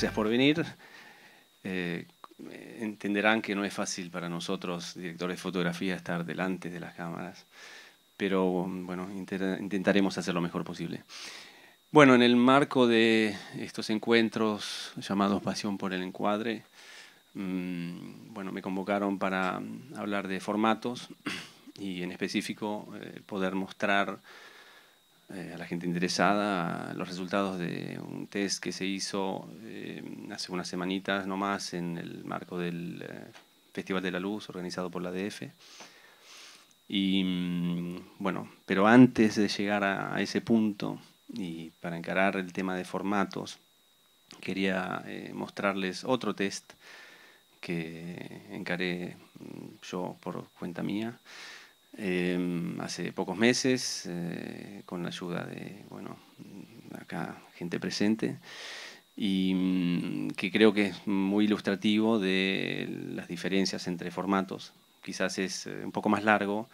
gracias por venir. Eh, entenderán que no es fácil para nosotros, directores de fotografía, estar delante de las cámaras, pero bueno, intentaremos hacer lo mejor posible. Bueno, en el marco de estos encuentros llamados Pasión por el Encuadre, mm, bueno, me convocaron para hablar de formatos y en específico eh, poder mostrar eh, a la gente interesada los resultados de un test que se hizo eh, hace unas semanitas nomás en el marco del eh, Festival de la Luz organizado por la DF. Y mm, bueno, pero antes de llegar a, ese punto y para encarar el tema de formatos, quería mostrarles otro test que encaré mm, yo por cuenta mía Em, hace pocos meses, eh, con la ayuda de, bueno, acá gente presente, y mm, que creo que es muy ilustrativo de las diferencias entre formatos. Quizás es eh, un poco más largo,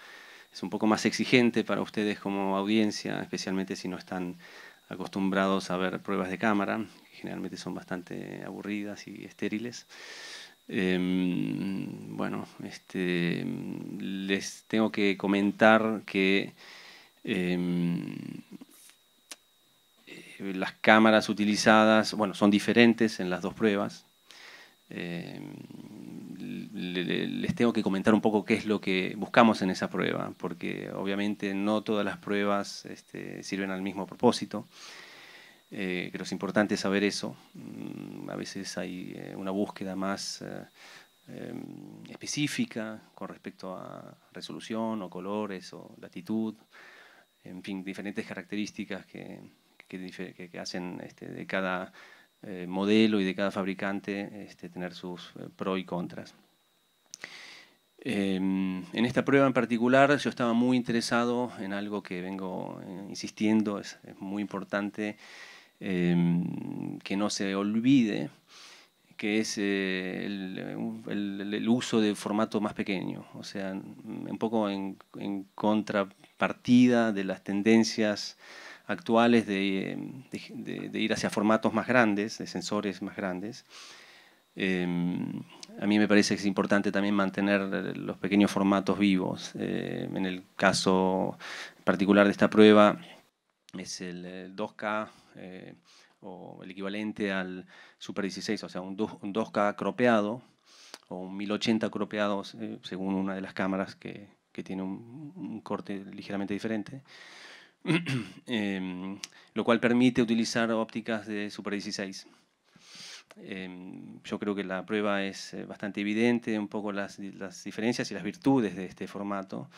es un poco más exigente para ustedes como audiencia, especialmente si no están acostumbrados a ver pruebas de cámara, generalmente son bastante aburridas y estériles. Em, bueno, este, les tengo que comentar que em, eh, las cámaras utilizadas, bueno, son diferentes en las dos pruebas. Em, les tengo que comentar un poco qué es lo que buscamos en esa prueba, porque obviamente no todas las pruebas este, sirven al mismo propósito. Eh, que es importante saber eso. Mm, a veces hay eh, una búsqueda más eh, em, específica con respecto a resolución o colores o latitud, en fin, diferentes características que, que, hacen este, de cada eh, modelo y de cada fabricante este, tener sus pros y contras. Em, en esta prueba en particular yo estaba muy interesado en algo que vengo insistiendo, es muy importante Em, que no se olvide que es eh, el, uso de formato más pequeño, o sea, un poco en, contrapartida de las tendencias actuales em, de, ir hacia formatos más grandes, de sensores más grandes. Em, a mí me parece que es importante también mantener los pequeños formatos vivos. Eh, en el caso particular de esta prueba es el 2K eh, eh, o el equivalente al Super 16, o sea, un, 2, k cropeado o un 1080 cropeado eh, según una de las cámaras que, tiene un, corte ligeramente diferente. Em, lo cual permite utilizar ópticas de Super 16. Em, yo creo que la prueba es eh, bastante evidente, un poco las, las diferencias y las virtudes de este formato.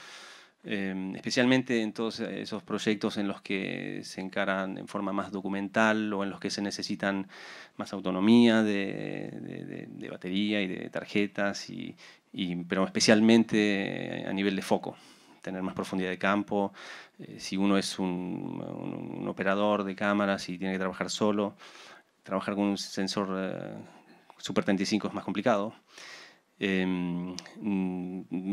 Em, especialmente en todos esos proyectos en los que se encaran en forma más documental o en los que se necesitan más autonomía de, de, batería y de tarjetas, y, pero especialmente a nivel de foco tener más profundidad de campo, eh, si uno es un, operador de cámaras y tiene que trabajar solo, trabajar con un sensor eh, Super 35 es más complicado. Eh,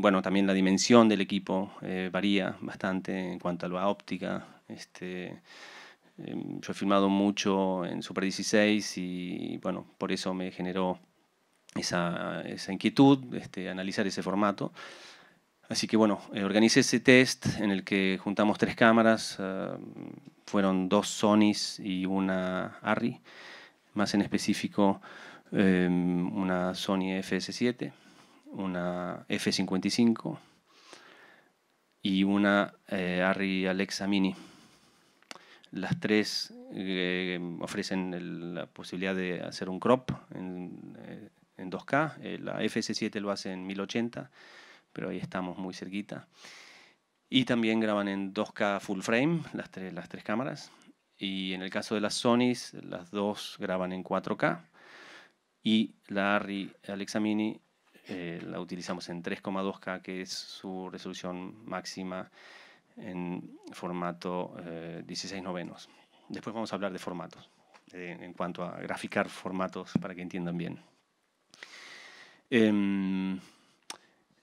bueno, también la dimensión del equipo eh, varía bastante en cuanto a la óptica. Este, em, yo he filmado mucho en Super 16 y, bueno, por eso me generó esa, esa inquietud, este, analizar ese formato. Así que bueno, eh, organicé ese test en el que juntamos tres cámaras, ah, fueron dos Sonys y una Arri, más en específico em, una Sony FS7 una F55 y una eh, Arri Alexa Mini. Las tres eh, ofrecen la posibilidad de hacer un crop en, 2K. Eh, la FS7 lo hace en 1080, pero ahí estamos muy cerquita. Y también graban en 2K full frame las tres, las tres cámaras. Y en el caso de las Sonys, las dos graban en 4K. Y la Arri Alexa Mini eh, la utilizamos en 3,2K, que es su resolución máxima en formato 16 eh, novenos. Después vamos a hablar de formatos, eh, en cuanto a graficar formatos para que entiendan bien. Em,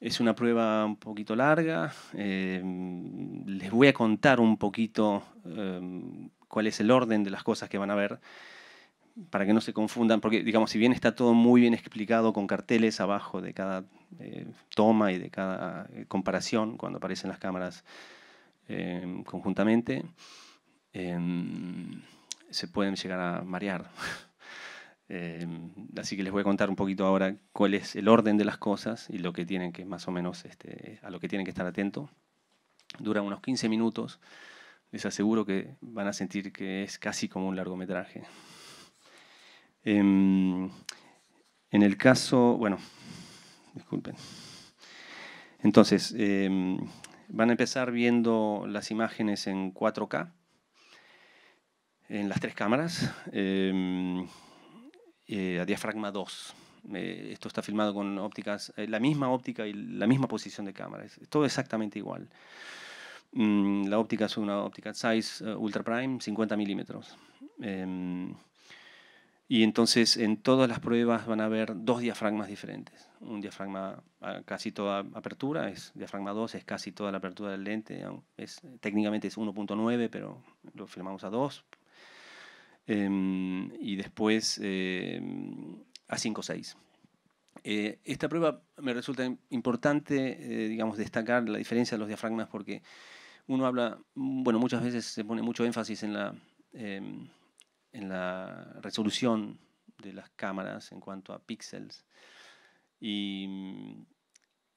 es una prueba un poquito larga. Em, les voy a contar un poquito em, cuál es el orden de las cosas que van a ver para que no se confundan, porque digamos, si bien está todo muy bien explicado con carteles abajo de cada eh, toma y de cada eh, comparación cuando aparecen las cámaras eh, conjuntamente, em, se pueden llegar a marear. Em, así que les voy a contar un poquito ahora cuál es el orden de las cosas y lo que tienen que más o menos este, a lo que tienen que estar atentos. Dura unos 15 minutos. Les aseguro que van a sentir que es casi como un largometraje. Em, en el caso, bueno, disculpen. Entonces, em, van a empezar viendo las imágenes en 4K, en las tres cámaras, em, eh, a diafragma 2. Eh, esto está filmado con ópticas, eh, la misma óptica y la misma posición de cámara, es todo exactamente igual. Mm, la óptica es una óptica size ultra prime, 50 milímetros. Y entonces en todas las pruebas van a haber dos diafragmas diferentes. Un diafragma a casi toda apertura, es diafragma 2, es casi toda la apertura del lente. técnicamente es 1.9, pero lo filmamos a 2. Em, y después em, a 5.6. Eh, esta prueba me resulta importante, eh, digamos, destacar la diferencia de los diafragmas porque uno habla, bueno, muchas veces se pone mucho énfasis en la em, en la resolución de las cámaras en cuanto a píxeles.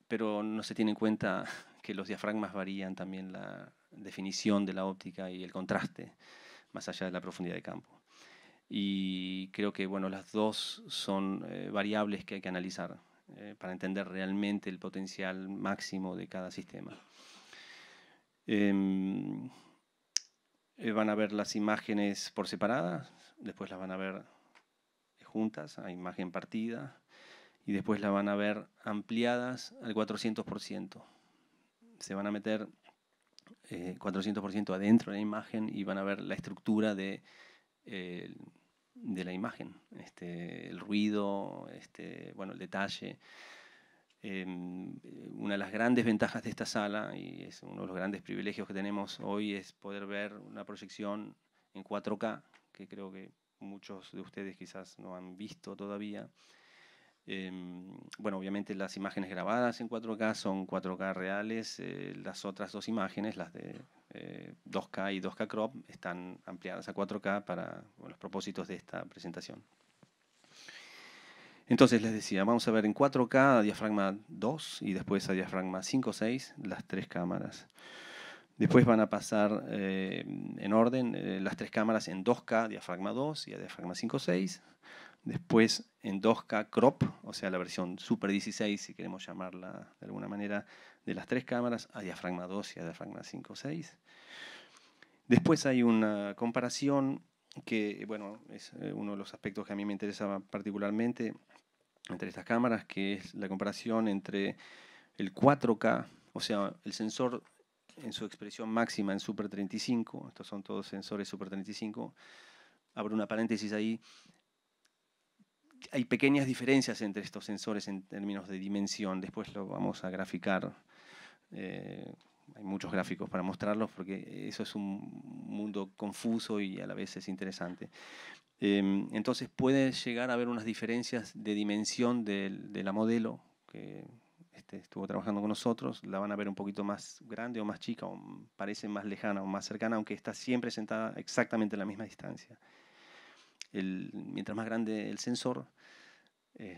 Pero no se tiene en cuenta que los diafragmas varían también la definición de la óptica y el contraste, más allá de la profundidad de campo. Y creo que bueno, las dos son eh, variables que hay que analizar eh, para entender realmente el potencial máximo de cada sistema. Em, eh, van a ver las imágenes por separadas, después las van a ver juntas, a imagen partida, y después las van a ver ampliadas al 400%. Se van a meter 400% eh, adentro de la imagen y van a ver la estructura de, de la imagen, este, el ruido, este, bueno, el detalle. Eh, una de las grandes ventajas de esta sala, y es uno de los grandes privilegios que tenemos hoy, es poder ver una proyección en 4K, que creo que muchos de ustedes quizás no han visto todavía. Em, bueno, obviamente las imágenes grabadas en 4K son 4K reales, eh, las otras dos imágenes, las de 2K eh, y 2K crop, están ampliadas a 4K para los propósitos de esta presentación. Entonces les decía, vamos a ver en 4K a diafragma 2 y después a diafragma 5, 6, las tres cámaras. Después van a pasar eh, en orden eh, las tres cámaras en 2K, diafragma 2 y a diafragma 5, 6. Después en 2K crop, o sea la versión Super 16, si queremos llamarla de alguna manera, de las tres cámaras a diafragma 2 y a diafragma 5, 6. Después hay una comparación que bueno, es eh, uno de los aspectos que a mí me interesaba particularmente entre estas cámaras, que es la comparación entre el 4K, o sea, el sensor en su expresión máxima en Super 35, estos son todos sensores Super 35, abro una paréntesis ahí, hay pequeñas diferencias entre estos sensores en términos de dimensión, después lo vamos a graficar. Eh, hay muchos gráficos para mostrarlos porque eso es un mundo confuso y a la vez es interesante. Em, entonces puede llegar a haber unas diferencias de dimensión de, de la modelo que este, estuvo trabajando con nosotros, la van a ver un poquito más grande o más chica, o parece más lejana o más cercana, aunque está siempre sentada exactamente a la misma distancia. mientras más grande el sensor,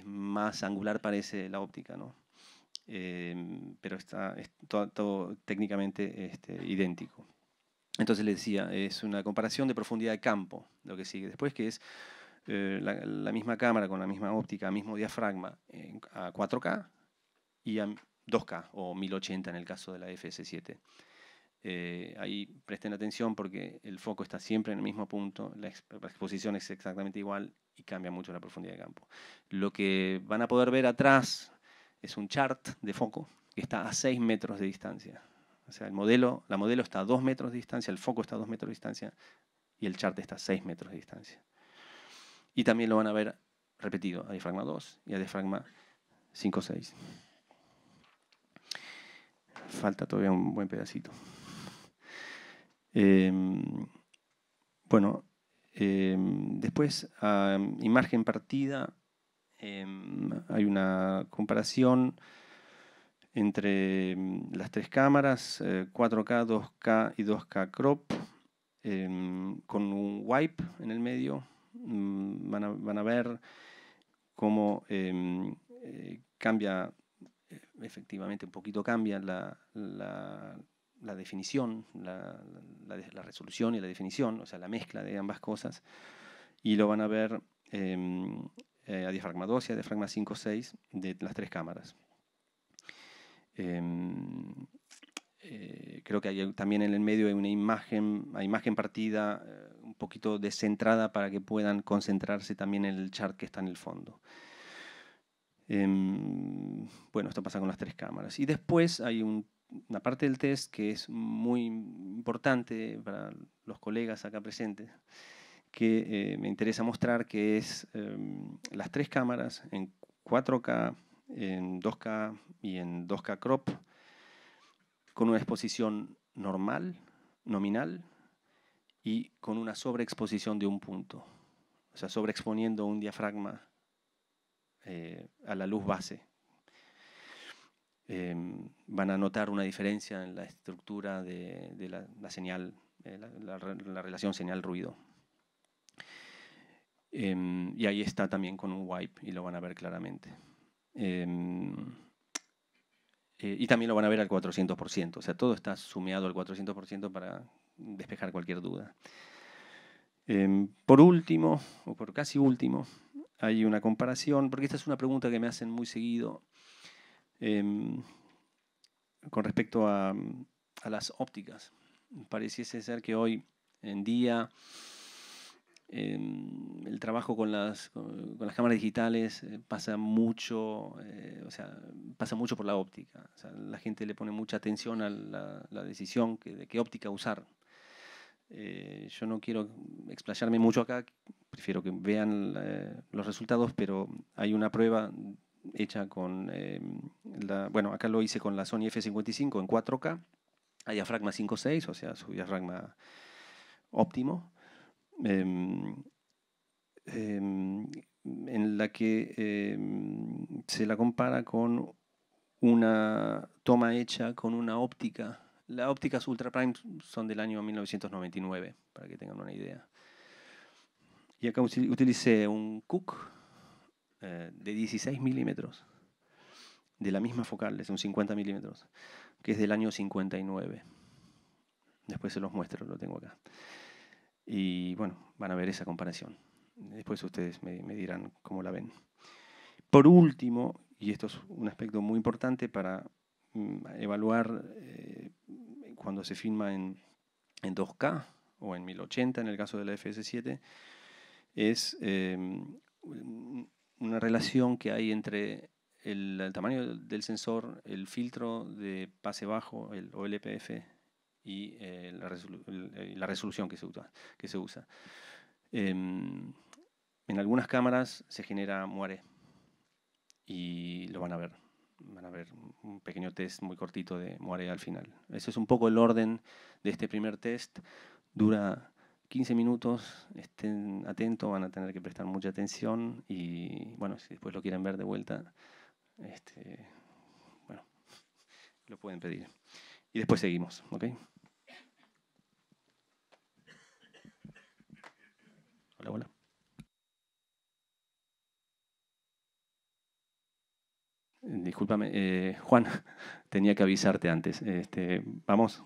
más angular parece la óptica, ¿no? Em, pero está todo, técnicamente este, idéntico. Entonces le decía, es una comparación de profundidad de campo, lo que sigue después, que es eh, la, misma cámara con la misma óptica, mismo diafragma a 4K y a 2K o 1080 en el caso de la FS7. Eh, ahí presten atención porque el foco está siempre en el mismo punto, la, exposición es exactamente igual y cambia mucho la profundidad de campo. Lo que van a poder ver atrás es un chart de foco que está a 6 metros de distancia. O sea, el modelo, la modelo está a 2 metros de distancia, el foco está a 2 metros de distancia y el chart está a 6 metros de distancia. Y también lo van a ver repetido a diafragma 2 y a diafragma 5-6. Falta todavía un buen pedacito. Eh, bueno, eh, después, ah, imagen partida Em, hay una comparación entre em, las tres cámaras, 4K, eh, 2K y 2K crop, em, con un wipe en el medio. Mm, van, a, van a, ver cómo eh, cambia, eh, efectivamente un poquito cambia la, definición, la, resolución y la definición, o sea, la mezcla de ambas cosas. Y lo van a ver eh, a diafragma 2 y a diafragma 5, 6 de las tres cámaras. Em, eh, creo que hay, también en el medio hay una imagen, imagen partida eh, un poquito descentrada para que puedan concentrarse también en el chart que está en el fondo. Em, bueno, esto pasa con las tres cámaras. Y después hay una parte del test que es muy importante para los colegas acá presentes, que eh, me interesa mostrar, que es em, las tres cámaras en 4K, en 2K y en 2K crop, con una exposición normal, nominal, y con una sobreexposición de un punto, o sea, sobreexponiendo un diafragma eh, a la luz base. Em, van a notar una diferencia en la estructura de, la, señal, eh, la relación señal-ruido. Em, y ahí está también con un wipe y lo van a ver claramente. Em, eh, y también lo van a ver al 400%, o sea, todo está sumeado al 400% para despejar cualquier duda. Em, por último, o por casi último, hay una comparación, porque esta es una pregunta que me hacen muy seguido con respecto a, las ópticas. Pareciese ser que hoy en día Em, el trabajo con las, con, las cámaras digitales eh, pasa mucho, eh, o sea, pasa mucho por la óptica. la gente le pone mucha atención a la, la decisión de qué óptica usar. Eh, yo no quiero explayarme mucho acá, prefiero que vean los resultados, pero hay una prueba hecha con, em, bueno, acá lo hice con la Sony F55 en 4K, a diafragma 5.6, o sea, su diafragma óptimo Em, em, en la que em, se la compara con una toma hecha con una óptica. Las ópticas Ultra Prime son del año 1999, para que tengan una idea. Y acá utilicé un Cook eh, de 16 milímetros, de la misma focal, es un 50 milímetros, que es del año 59. Después se los muestro, lo tengo acá. Y bueno, van a ver esa comparación. Después ustedes me, dirán cómo la ven. Por último, y esto es un aspecto muy importante para mm, evaluar eh, cuando se filma en, 2K o en 1080 en el caso de la FS7, es em, una relación que hay entre el, tamaño del sensor, el filtro de pase bajo el, OLPF, y eh, eh, la, resolución que se usa. Que se usa. Em, en algunas cámaras se genera muare y lo van a ver. Van a ver un pequeño test muy cortito de muare al final. Ese es un poco el orden de este primer test. Dura 15 minutos, estén atentos, van a tener que prestar mucha atención y bueno, si después lo quieren ver de vuelta, este, bueno, lo pueden pedir. Y después seguimos, ¿ok? Hola, hola. Discúlpame, eh, Juan, tenía que avisarte antes. Este, vamos.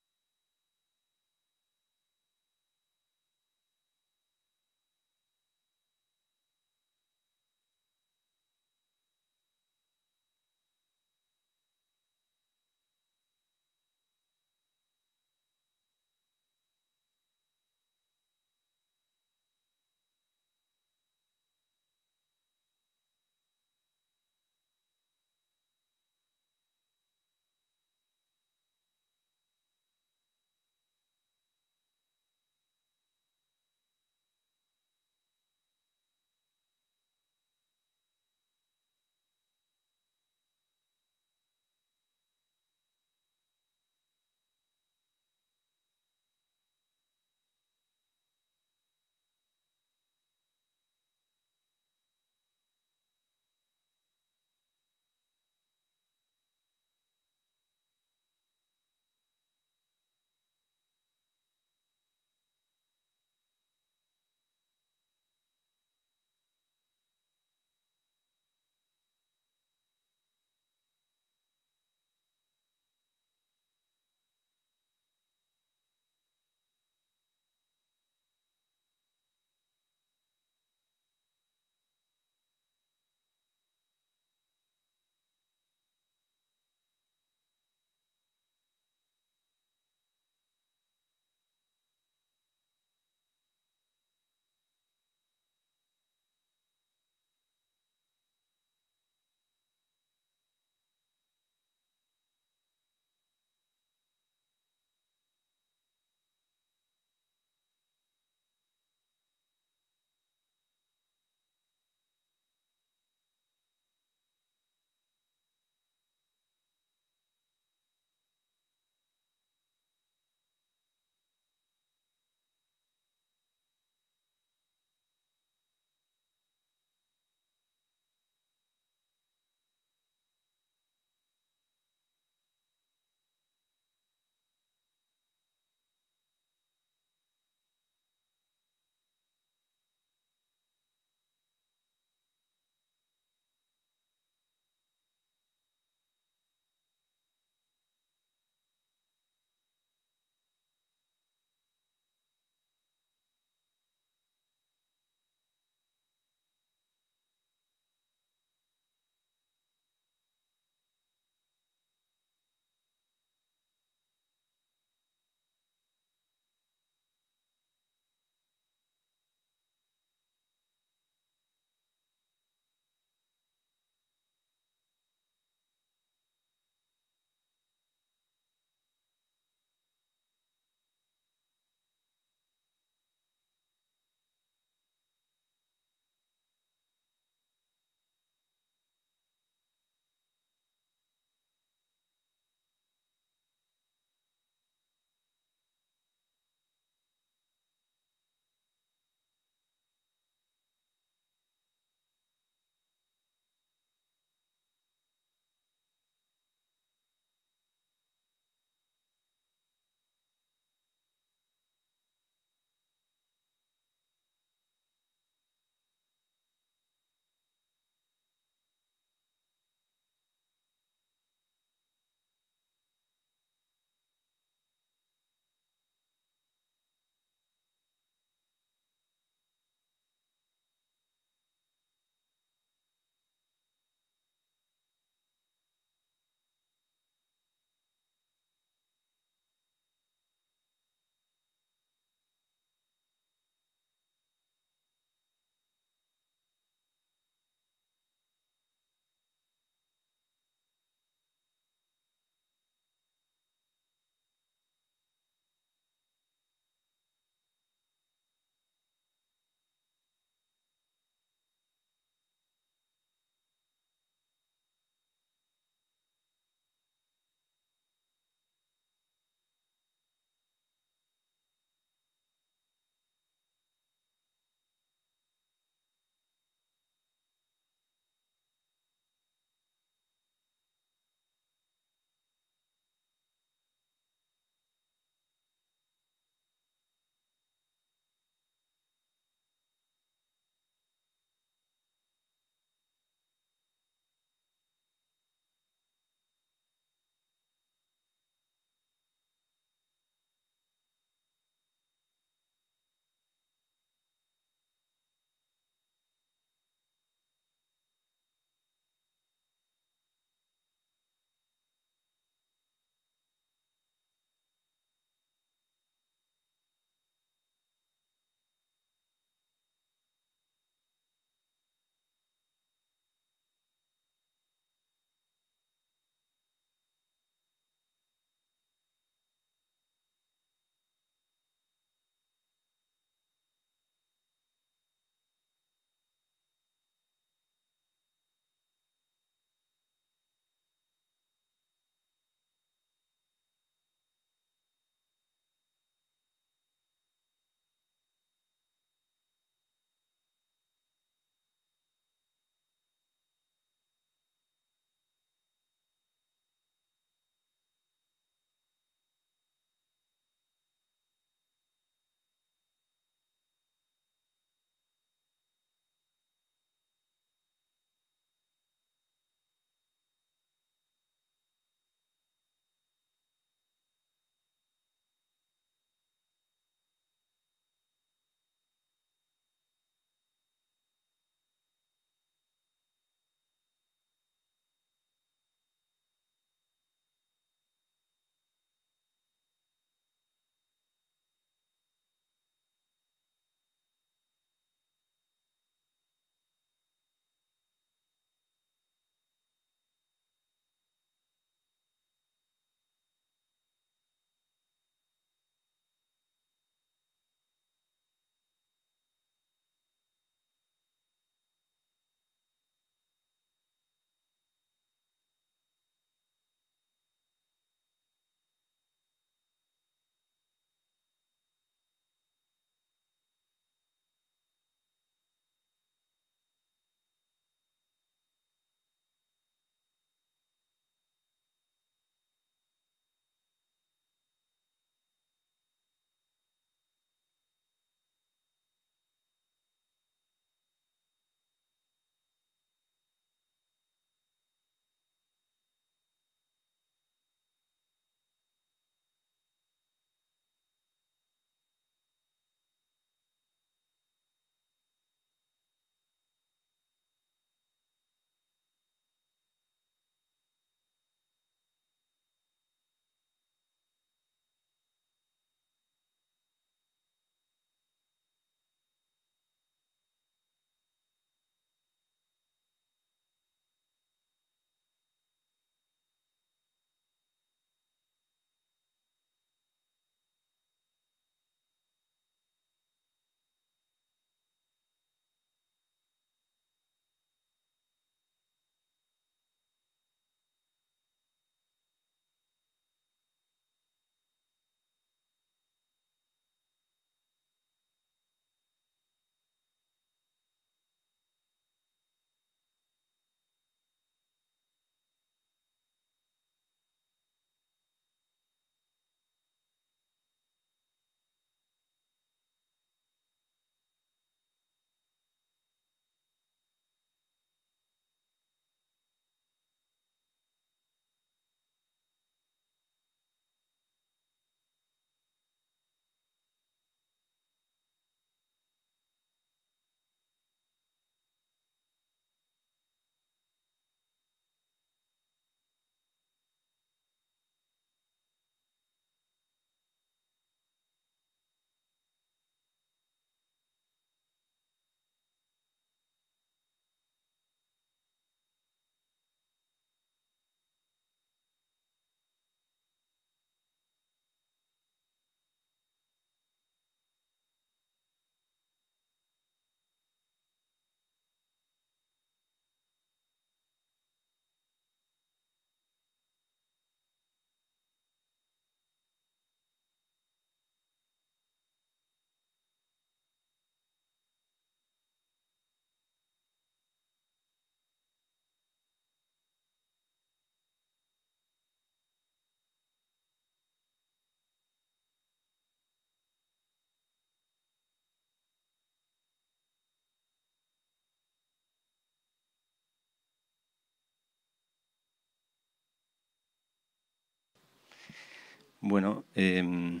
Bueno, em,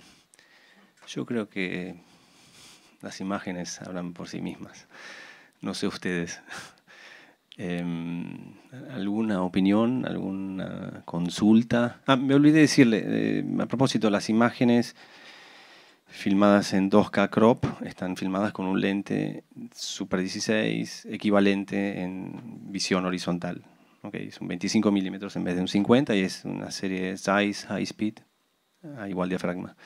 yo creo que las imágenes hablan por sí mismas. No sé ustedes. Em, ¿Alguna opinión? ¿Alguna consulta? Ah, me olvidé decirle, eh, a propósito, las imágenes filmadas en 2K crop están filmadas con un lente Super 16 equivalente en visión horizontal. Okay, es un 25 milímetros en vez de un 50 y es una serie size, high speed. Ah, igual diafragma.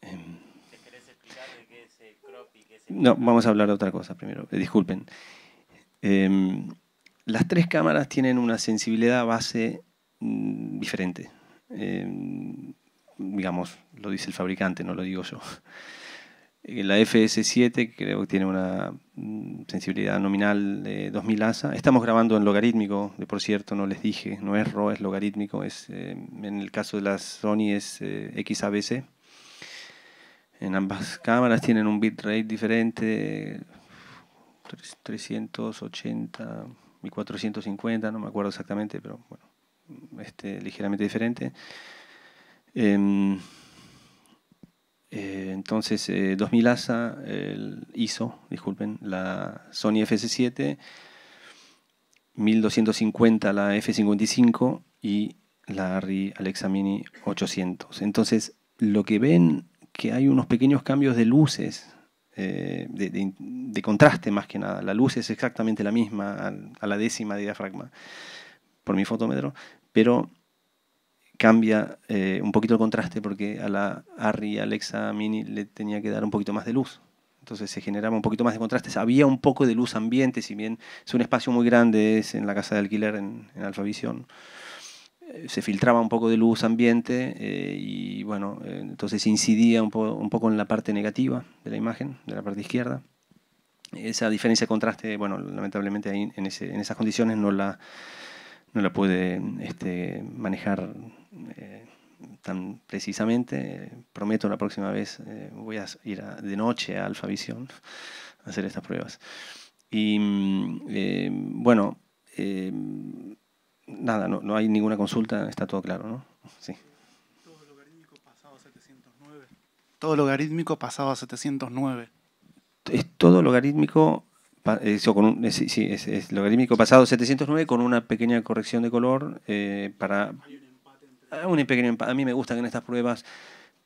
Em, no, vamos a hablar de otra cosa primero. Eh, disculpen. Eh, las tres cámaras tienen una sensibilidad base mm, diferente. Em, digamos, lo dice el fabricante, no lo digo yo. Eh, la FS7, creo que tiene una mm, sensibilidad nominal de 2000 ASA. Estamos grabando en logarítmico, de por cierto, no les dije, no es RO, es logarítmico, es, eh, en el caso de las Sony es eh, XABC. En ambas cámaras tienen un bitrate diferente, 380, y 450, no me acuerdo exactamente, pero bueno, este, ligeramente diferente. Em, eh, entonces, 2000 eh, ASA el hizo, disculpen, la Sony fs 7 1250 la F55 y la Arri Alexa Mini 800. Entonces, lo que ven que hay unos pequeños cambios de luces, eh, de, contraste más que nada. La luz es exactamente la misma a, a la décima de diafragma por mi fotómetro, pero cambia eh, un poquito el contraste porque a la Harry Alexa Mini le tenía que dar un poquito más de luz. Entonces se generaba un poquito más de contraste Había un poco de luz ambiente, si bien es un espacio muy grande, es en la casa de alquiler en, en Alfavisión. Eh, se filtraba un poco de luz ambiente eh, y bueno, entonces incidía un, poco en la parte negativa de la imagen, de la parte izquierda esa diferencia de contraste, bueno, lamentablemente ahí en, esas condiciones no la, no la pude este, manejar eh, tan precisamente. Prometo la próxima vez eh, voy a ir de noche a Visión a hacer estas pruebas. Y mm, eh, bueno, nada, no, hay ninguna consulta, está todo claro, ¿no? Sí. Todo logarítmico pasado a 709. Todo logarítmico pasado a 709. Es todo logarítmico eso con eh, es, logarítmico pasado 709 con una pequeña corrección de color eh, para ah, un, un A mí me gusta que en estas pruebas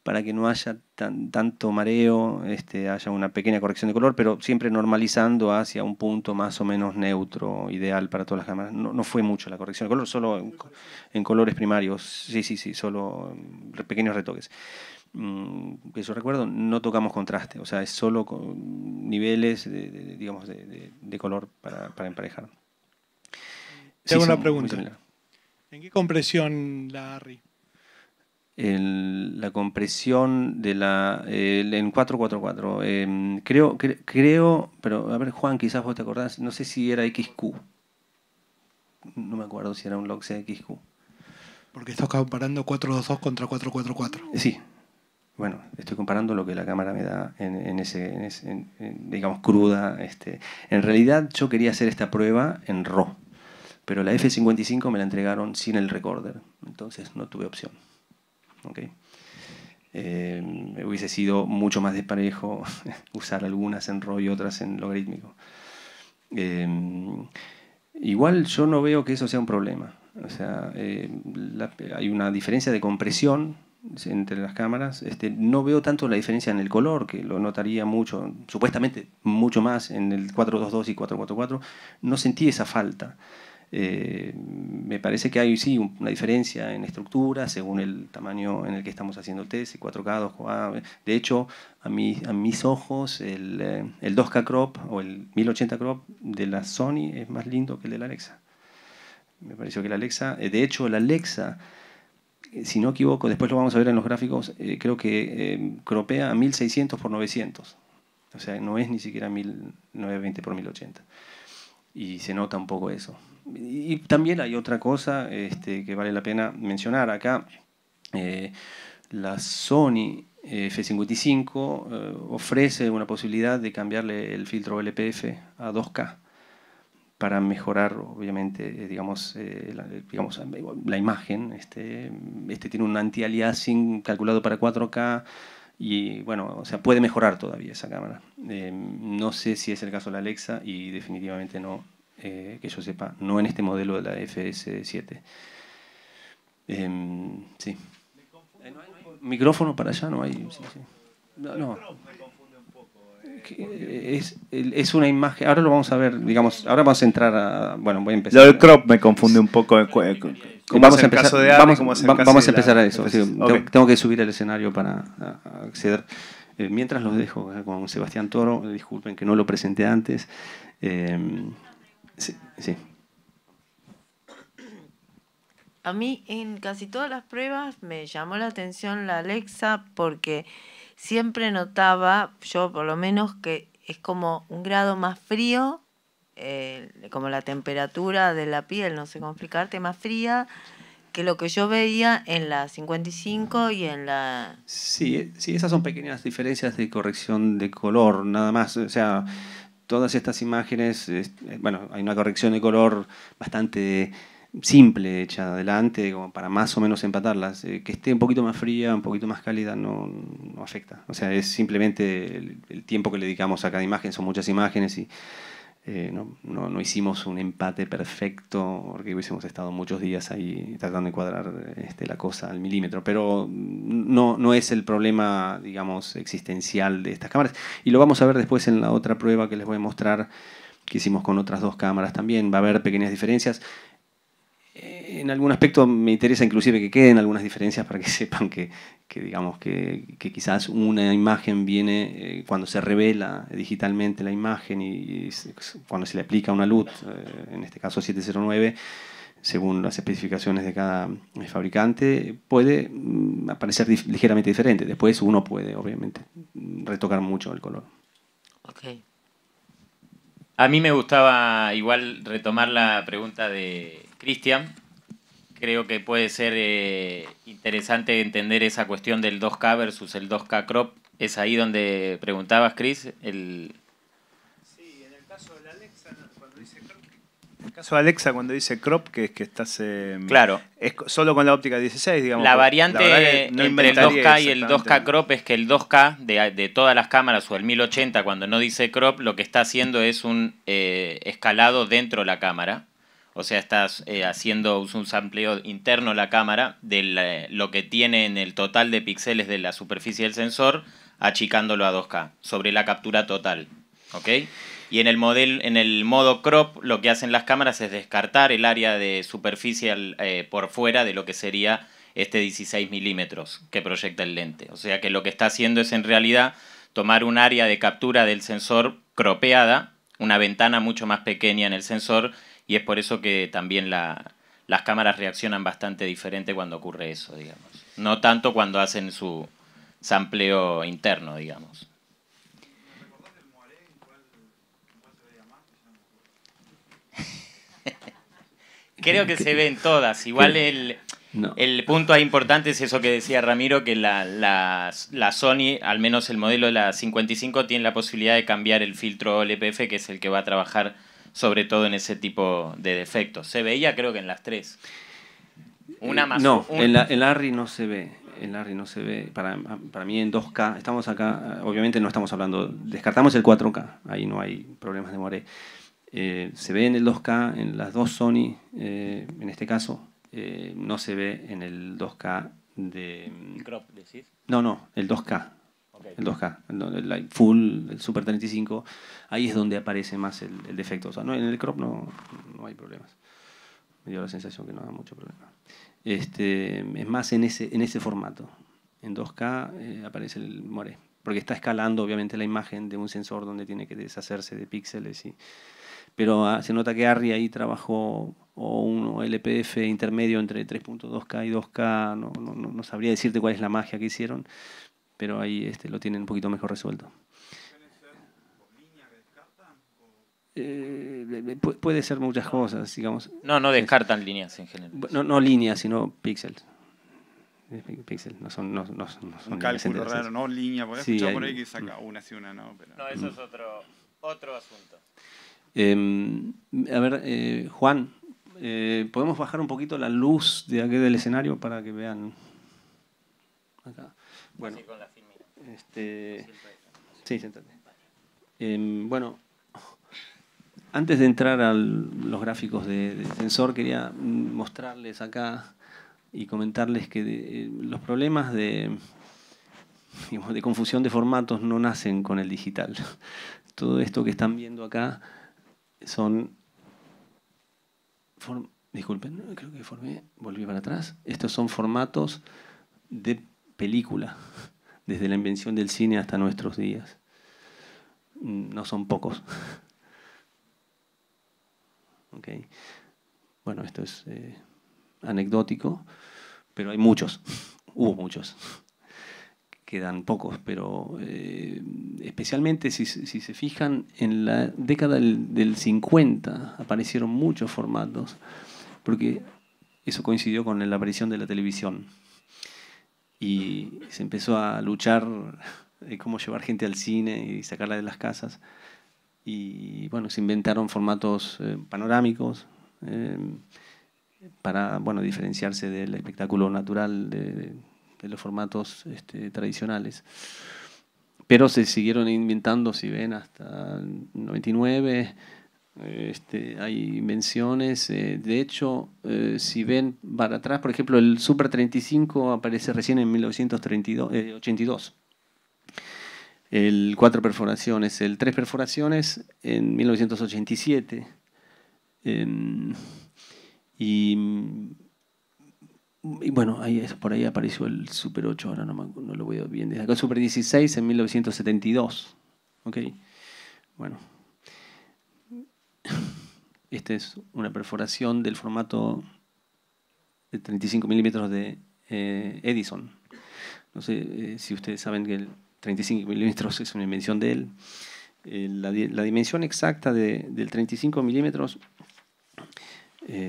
para que no haya tanto mareo, este, haya una pequeña corrección de color, pero siempre normalizando hacia un punto más o menos neutro, ideal para todas las cámaras. No, fue mucho la corrección de color, solo en colores primarios, sí, sí, sí, solo mm, pequeños retoques. Mm, que yo recuerdo, no tocamos contraste, o sea, es solo niveles de, digamos, de, color para, para emparejar. Te una pregunta. ¿En qué compresión la ARRI? en la compresión de la en 444 eh, em, creo creo pero a ver Juan quizás vos te acordás no sé si era XQ no me acuerdo si era un log XQ porque estás comparando 422 contra 444 sí bueno, estoy comparando lo que la cámara me da en, en ese, digamos, cruda. Este. En realidad yo quería hacer esta prueba en RAW, pero la F55 me la entregaron sin el recorder, entonces no tuve opción. ¿Okay? Eh, hubiese sido mucho más desparejo usar algunas en RAW y otras en logarítmico. Eh, igual yo no veo que eso sea un problema. O sea, eh, hay una diferencia de compresión entre las cámaras, este, no veo tanto la diferencia en el color, que lo notaría mucho, supuestamente mucho más en el 422 y 444, no sentí esa falta. Eh, me parece que hay sí una diferencia en estructura según el tamaño en el que estamos haciendo el test, 4K, 2K. De hecho, a, mí, a mis ojos, el, eh, el 2K crop o el 1080 crop de la Sony es más lindo que el de la Alexa. Me pareció que la Alexa, eh, de hecho, la Alexa eh, si no equivoco, después lo vamos a ver en los gráficos, eh, creo que eh, cropea a 1600 por 900. O sea, no es ni siquiera 1920 por 1080. Y se nota un poco eso. Y, también hay otra cosa este, que vale la pena mencionar acá. la Sony F55 ofrece una posibilidad de cambiarle el filtro LPF a 2K para mejorar, obviamente, eh, digamos, eh, la, eh, digamos, la imagen. Este, este tiene un anti-aliasing calculado para 4K y, bueno, o sea, puede mejorar todavía esa cámara. Em, no sé si es el caso de la Alexa y definitivamente no, que yo sepa, no en este modelo de la FS7. Em, sí. ¿Micrófono para allá? No hay. no. no. Eh, es, es, una imagen. Ahora lo vamos a ver, digamos, ahora vamos a entrar a. Bueno, voy a empezar. Lo crop me confunde un poco. Vamos a empezar, vamos, vamos a, empezar a eso. Pues, tengo que subir el escenario para acceder. Eh, mientras los dejo eh, con Sebastián Toro, disculpen que no lo presenté antes. sí. A mí en casi todas las pruebas me llamó la atención la Alexa porque siempre notaba, yo por lo menos, que es como un grado más frío, eh, como la temperatura de la piel, no sé cómo explicarte, más fría que lo que yo veía en la 55 y en la... Sí, sí, esas son pequeñas diferencias de corrección de color, nada más. O sea, todas estas imágenes, eh, bueno, hay una corrección de color bastante simple hecha adelante, para más o menos empatarlas. Eh, que esté un poquito más fría, un poquito más cálida, no, afecta. O sea, es simplemente el, tiempo que le dedicamos a cada imagen, son muchas imágenes y eh, no, hicimos un empate perfecto porque hubiésemos estado muchos días ahí tratando de cuadrar este, la cosa al milímetro. Pero no, no es el problema, digamos, existencial de estas cámaras. Y lo vamos a ver después en la otra prueba que les voy a mostrar que hicimos con otras dos cámaras también. Va a haber pequeñas diferencias en algún aspecto me interesa inclusive que queden algunas diferencias para que sepan que, digamos, que, quizás una imagen viene eh, cuando se revela digitalmente la imagen y, cuando se le aplica una luz, eh, en este caso 709, según las especificaciones de cada eh, fabricante, puede mm, aparecer ligeramente diferente. Después uno puede, obviamente, retocar mucho el color. A mí me gustaba igual retomar la pregunta de Cristian, creo que puede ser eh, interesante entender esa cuestión del 2K versus el 2K crop. ¿Es ahí donde preguntabas, Chris? El... Sí, en el caso de Alexa, cuando dice crop, Alexa, cuando dice crop, que es que estás. Em, claro. Es solo con la óptica 16, digamos. La variante entre el 2K y el 2K crop es que el 2K de, todas las cámaras o el 1080, cuando no dice crop, lo que está haciendo es un eh, escalado dentro de la cámara o sea, estás eh, haciendo un sampleo interno la cámara de lo que tiene en el total de píxeles de la superficie del sensor, achicándolo a 2K, sobre la captura total. ¿Ok? Y en el, model, en el modo crop, lo que hacen las cámaras es descartar el área de superficie eh, por fuera de lo que sería este 16 milímetros que proyecta el lente. O sea que lo que está haciendo es en realidad tomar un área de captura del sensor cropeada, una ventana mucho más pequeña en el sensor y es por eso que también las cámaras reaccionan bastante diferente cuando ocurre eso, digamos. No tanto cuando hacen su sampleo interno, digamos. Creo que se ven todas. Igual el, punto importante es eso que decía Ramiro, que la, la Sony, al menos el modelo de la 55, tiene la posibilidad de cambiar el filtro LPF, e que es el que va a trabajar sobre todo en ese tipo de defectos. Se veía creo que en las tres. Una más. No, en, la, en no se ve. En no se ve. Para, para, mí en 2K, estamos acá, eh, obviamente no estamos hablando, descartamos el 4K, ahí no hay problemas de moré. Eh, se ve en el 2K, en las dos Sony, eh, en este caso, no se ve en el 2K de... ¿Crop decís? No, no, el 2K el 2K, el full, el Super 35, ahí es donde aparece más el, defecto. O sea, no, en el crop no, no, hay problemas. Me dio la sensación que no da mucho problema. Este, es más en ese, en ese formato. En 2K eh, aparece el more. Porque está escalando, obviamente, la imagen de un sensor donde tiene que deshacerse de píxeles. Y... Pero ah, se nota que Harry ahí trabajó un LPF intermedio entre 3.2K y 2K. no sabría decirte cuál es la magia que hicieron pero ahí este, lo tienen un poquito mejor resuelto. Eh, puede ser muchas cosas, digamos. No, no descartan líneas en general. No, no líneas, sino píxeles. Eh, píxeles. no son, no, no, son un raro, no línea, sí, por ahí saca mm. una una no. Pero... No, eso es otro, asunto. Em, a ver, eh, Juan, eh, ¿podemos bajar un poquito la luz de aquí del escenario para que vean? Acá. Bueno, este, em, bueno, antes de entrar a los gráficos de, sensor, quería mostrarles acá y comentarles que eh, los problemas de, de confusión de formatos no nacen con el digital. Todo esto que están viendo acá son... disculpen, creo que formé, volví para atrás. Estos son formatos de película, desde la invención del cine hasta nuestros días. No son pocos. Bueno, esto es eh, anecdótico, pero hay muchos, hubo muchos. Quedan pocos, pero eh, especialmente si, si, se fijan, en la década del 50 aparecieron muchos formatos, porque eso coincidió con la aparición de la televisión y se empezó a luchar de cómo llevar gente al cine y sacarla de las casas. Y bueno, se inventaron formatos eh, panorámicos eh, para bueno, diferenciarse del espectáculo natural de, los formatos este, tradicionales. Pero se siguieron inventando, si ven, hasta el 99 este, hay menciones, eh, de hecho, eh, si ven para atrás, por ejemplo, el Super 35 aparece recién en 1982. Eh, el 4 perforaciones, el 3 perforaciones en 1987. Em, y, bueno, ahí, por ahí apareció el Super 8, ahora no, lo veo bien desde acá. Super 16 en 1972. Ok, bueno. Esta es una perforación del formato de 35 milímetros de eh, Edison. No sé eh, si ustedes saben que el 35 milímetros es una invención de él. Eh, la, dimensión exacta del 35 milímetros,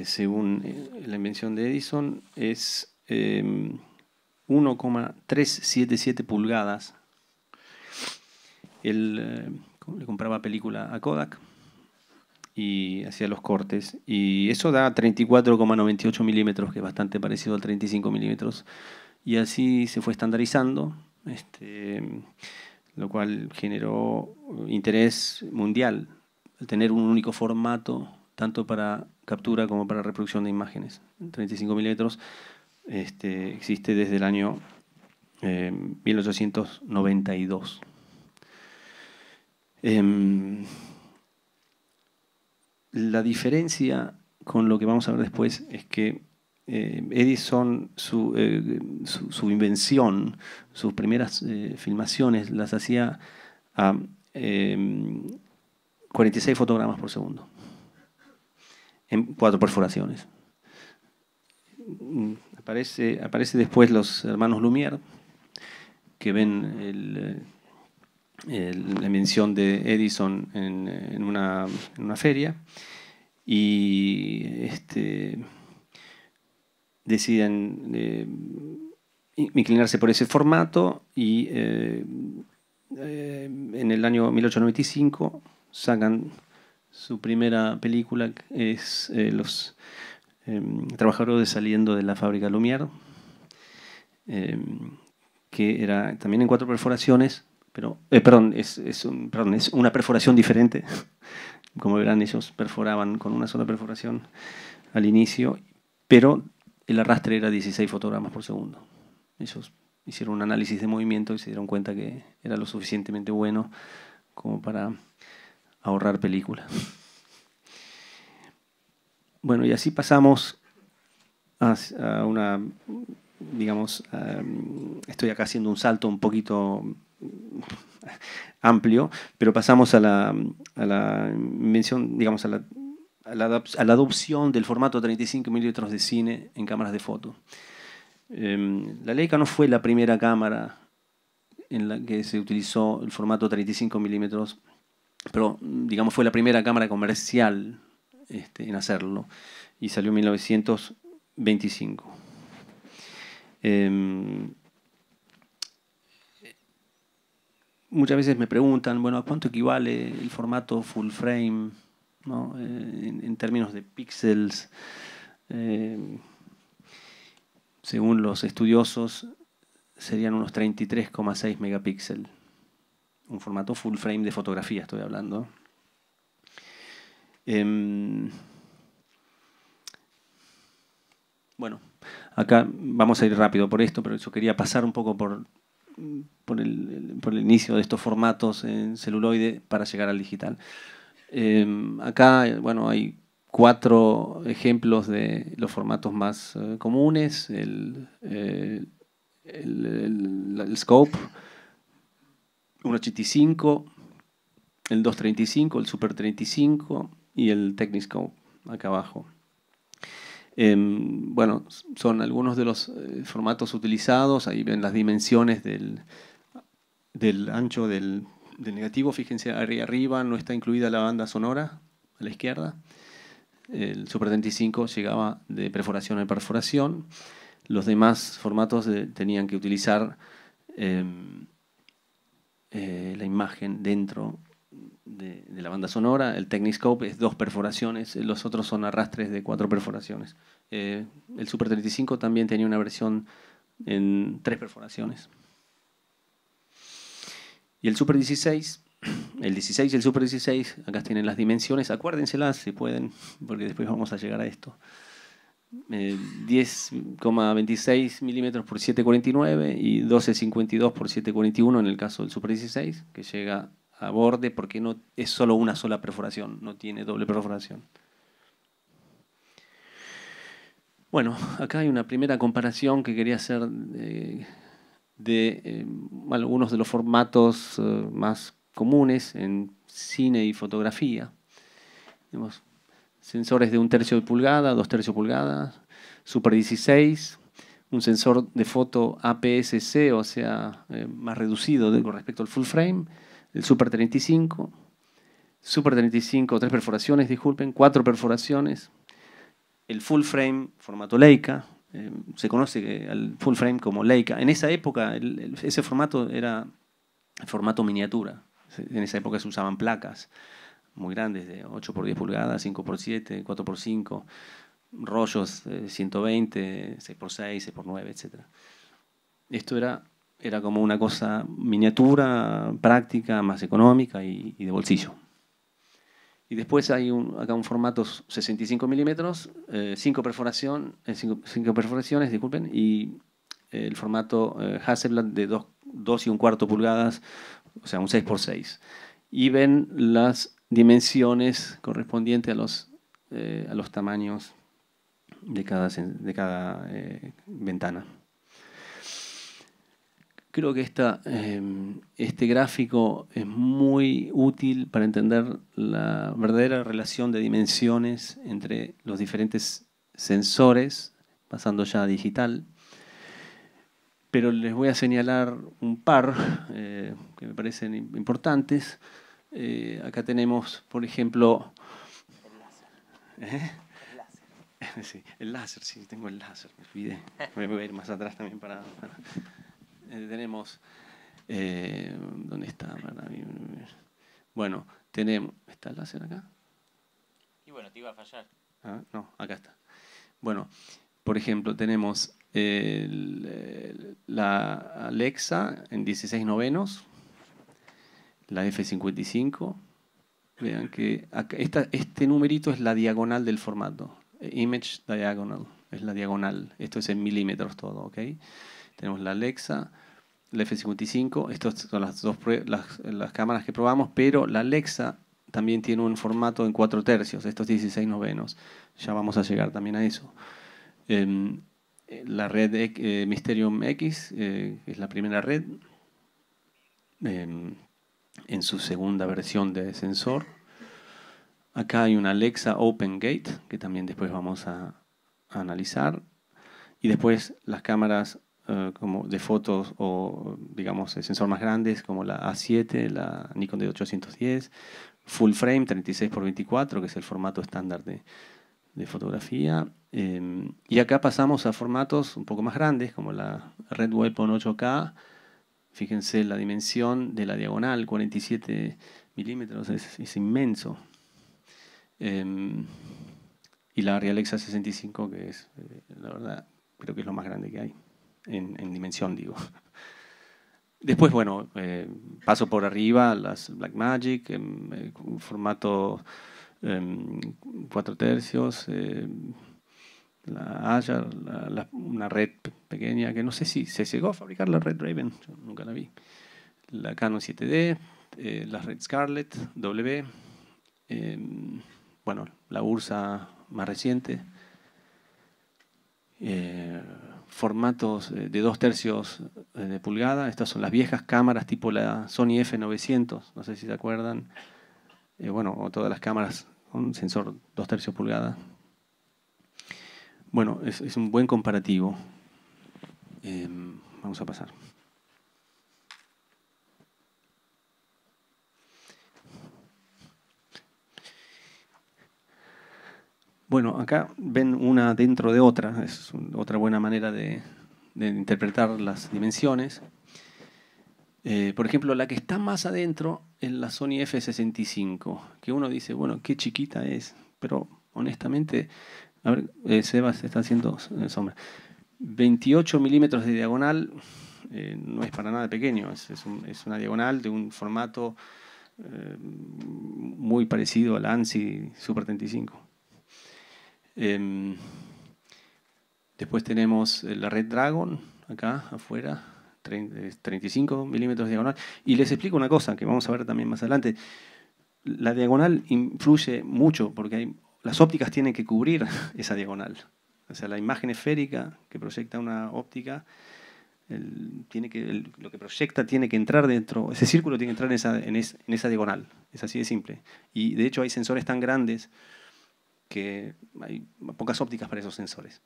según la invención de Edison, es 1,377 em, pulgadas. Él le compraba película a Kodak y hacía los cortes. Y eso da 34,98 milímetros, que es bastante parecido al 35 milímetros. Y así se fue estandarizando, este, lo cual generó interés mundial, al tener un único formato, tanto para captura como para reproducción de imágenes. 35 milímetros este, existe desde el año 1892. Eh, la diferencia con lo que vamos a ver después es que eh, Edison, eh, su, invención, sus primeras eh, filmaciones las hacía a 46 em, fotogramas por segundo, en cuatro perforaciones. Aparece, aparece después los hermanos Lumière, que ven el la mención de Edison en, una, feria y este, deciden eh, inclinarse por ese formato y eh, eh, en el año 1895 sacan su primera película, es Los em, Trabajadores Saliendo de la Fábrica Lumière, em, que era también en cuatro perforaciones, pero eh, perdón, es, es perdón, es una perforación diferente. Como verán, ellos perforaban con una sola perforación al inicio, pero el arrastre era 16 fotogramas por segundo. Ellos hicieron un análisis de movimiento y se dieron cuenta que era lo suficientemente bueno como para ahorrar película. Bueno, y así pasamos a, una, digamos, estoy acá haciendo un salto un poquito amplio, pero pasamos a la, a la invención, digamos, a la, a la, adopción del formato 35 milímetros de cine en cámaras de foto. Em, la Leica no fue la primera cámara en la que se utilizó el formato 35 milímetros, pero digamos fue la primera cámara comercial este, en hacerlo y salió en 1925. Eh, em, muchas veces me preguntan, bueno, ¿a cuánto equivale el formato full frame eh, en, términos de píxeles? Eh, según los estudiosos, serían unos 33,6 megapíxeles. Un formato full frame de fotografía estoy hablando. Em, bueno, acá vamos a ir rápido por esto, pero yo quería pasar un poco por por el, inicio de estos formatos en celuloide para llegar al digital. Em, acá, bueno, hay cuatro ejemplos de los formatos más eh, comunes, el, eh, el, el, Scope, 1.85, el 2.35, el Super 35 y el Techniscope, acá abajo. Em, bueno, son algunos de los eh, formatos utilizados, ahí ven las dimensiones del, ancho del, del, negativo, fíjense arriba, no está incluida la banda sonora, a la izquierda. El Super 35 llegaba de perforación a perforación. Los demás formatos tenían que utilizar em, eh, la imagen dentro de, la banda sonora, el Techniscope es dos perforaciones, los otros son arrastres de cuatro perforaciones. Eh, el Super 35 también tenía una versión en tres perforaciones. Y el Super 16, el 16 y el Super 16, acá tienen las dimensiones, acuérdenselas si pueden, porque después vamos a llegar a esto. 10,26 eh, milímetros por 7,49 y 12,52 por 7,41 en el caso del Super 16, que llega a borde porque no es solo una sola perforación, no tiene doble perforación. Bueno, acá hay una primera comparación que quería hacer eh, de eh, algunos de los formatos eh, más comunes en cine y fotografía. Tenemos sensores de un tercio de pulgada, dos tercios pulgada, Super 16, un sensor de foto APS-C, o sea, más reducido con respecto al full frame, el Super 35, Super 35, tres perforaciones, disculpen, cuatro perforaciones, el full frame, formato Leica, eh, se conoce el full frame como Leica. En esa época ese formato era formato miniatura, en esa época se usaban placas muy grandes, de 8 x 10 pulgadas, 5 x 7, 4 x 5, rollos 120, 6 x 6, 6 x 9, etc. Esto era era como una cosa miniatura, práctica, más económica y, de bolsillo. Y después hay acá un formato 65 milímetros, 5 eh, perforación, eh, cinco, perforaciones, disculpen, y eh, el formato Hasselblad de 2 y un cuarto pulgadas, o sea, un 6x6. Y ven las dimensiones correspondientes a los, tamaños de cada, de cada ventana. Creo que em, este gráfico es muy útil para entender la verdadera relación de dimensiones entre los diferentes sensores, pasando ya a digital. Pero les voy a señalar un par eh, que me parecen importantes. Eh, acá tenemos, por ejemplo... El láser. ¿Eh? El, láser. Sí, el láser, sí, tengo el láser, me olvidé. Me voy a ir más atrás también para... Eh, tenemos, eh, ¿dónde está? Bueno, tenemos, ¿está el láser acá? Y bueno, te iba a fallar. Ah, no, acá está. Bueno, por ejemplo, tenemos la Alexa en 16 novenos, la F55. Vean que este numerito es la diagonal del formato. Eh, image diagonal, es la diagonal. Esto es en milímetros todo, ¿ok? tenemos la Alexa, la F55, estas son las dos las, cámaras que probamos, pero la Alexa también tiene un formato en 4 tercios, estos 16 novenos. Ya vamos a llegar también a eso. Em, la red eh, Mysterium X, eh, es la primera red, em, en su segunda versión de sensor. Acá hay una Alexa Open Gate, que también después vamos a analizar. Y después las cámaras eh, como de fotos o, digamos, sensor más grandes como la A7, la Nikon D810, full frame 36x24, que es el formato estándar de, fotografía. Em, y acá pasamos a formatos un poco más grandes, como la Red Weapon 8K. Fíjense la dimensión de la diagonal, 47 milímetros, es, inmenso. Em, y la Realexa 65, que es, eh, la verdad, creo que es lo más grande que hay en, dimensión, digo. Después, bueno, eh, paso por arriba las Blackmagic magic em, eh, formato em, cuatro tercios, eh, la Azure, la, una red pequeña que no sé si se llegó a fabricar la Red Raven, nunca la vi, la Canon 7D, la Red Scarlet W, em, bueno, la Ursa más reciente formatos eh, de dos tercios eh, de pulgada. Estas son las viejas cámaras tipo la Sony F900, no sé si se acuerdan. Eh, bueno, o todas las cámaras con sensor dos tercios pulgada. Bueno, es, un buen comparativo. Em, vamos a pasar. Bueno, acá ven una dentro de otra, es otra buena manera de, interpretar las dimensiones. Eh, por ejemplo, la que está más adentro es la Sony F65, que uno dice, bueno, qué chiquita es, pero honestamente, a ver, eh, está haciendo sombra. 28 milímetros de diagonal eh, no es para nada pequeño, es, es una diagonal de un formato muy parecido al ANSI Super 35. Eh, después tenemos eh, la red Dragon, acá afuera, 35 eh, milímetros de diagonal. Y les explico una cosa que vamos a ver también más adelante. La diagonal influye mucho porque las ópticas tienen que cubrir esa diagonal. O sea, la imagen esférica que proyecta una óptica, tiene que, lo que proyecta tiene que entrar dentro, ese círculo tiene que entrar en esa, en, en esa diagonal. Es así de simple. Y de hecho hay sensores tan grandes que hay pocas ópticas para esos sensores.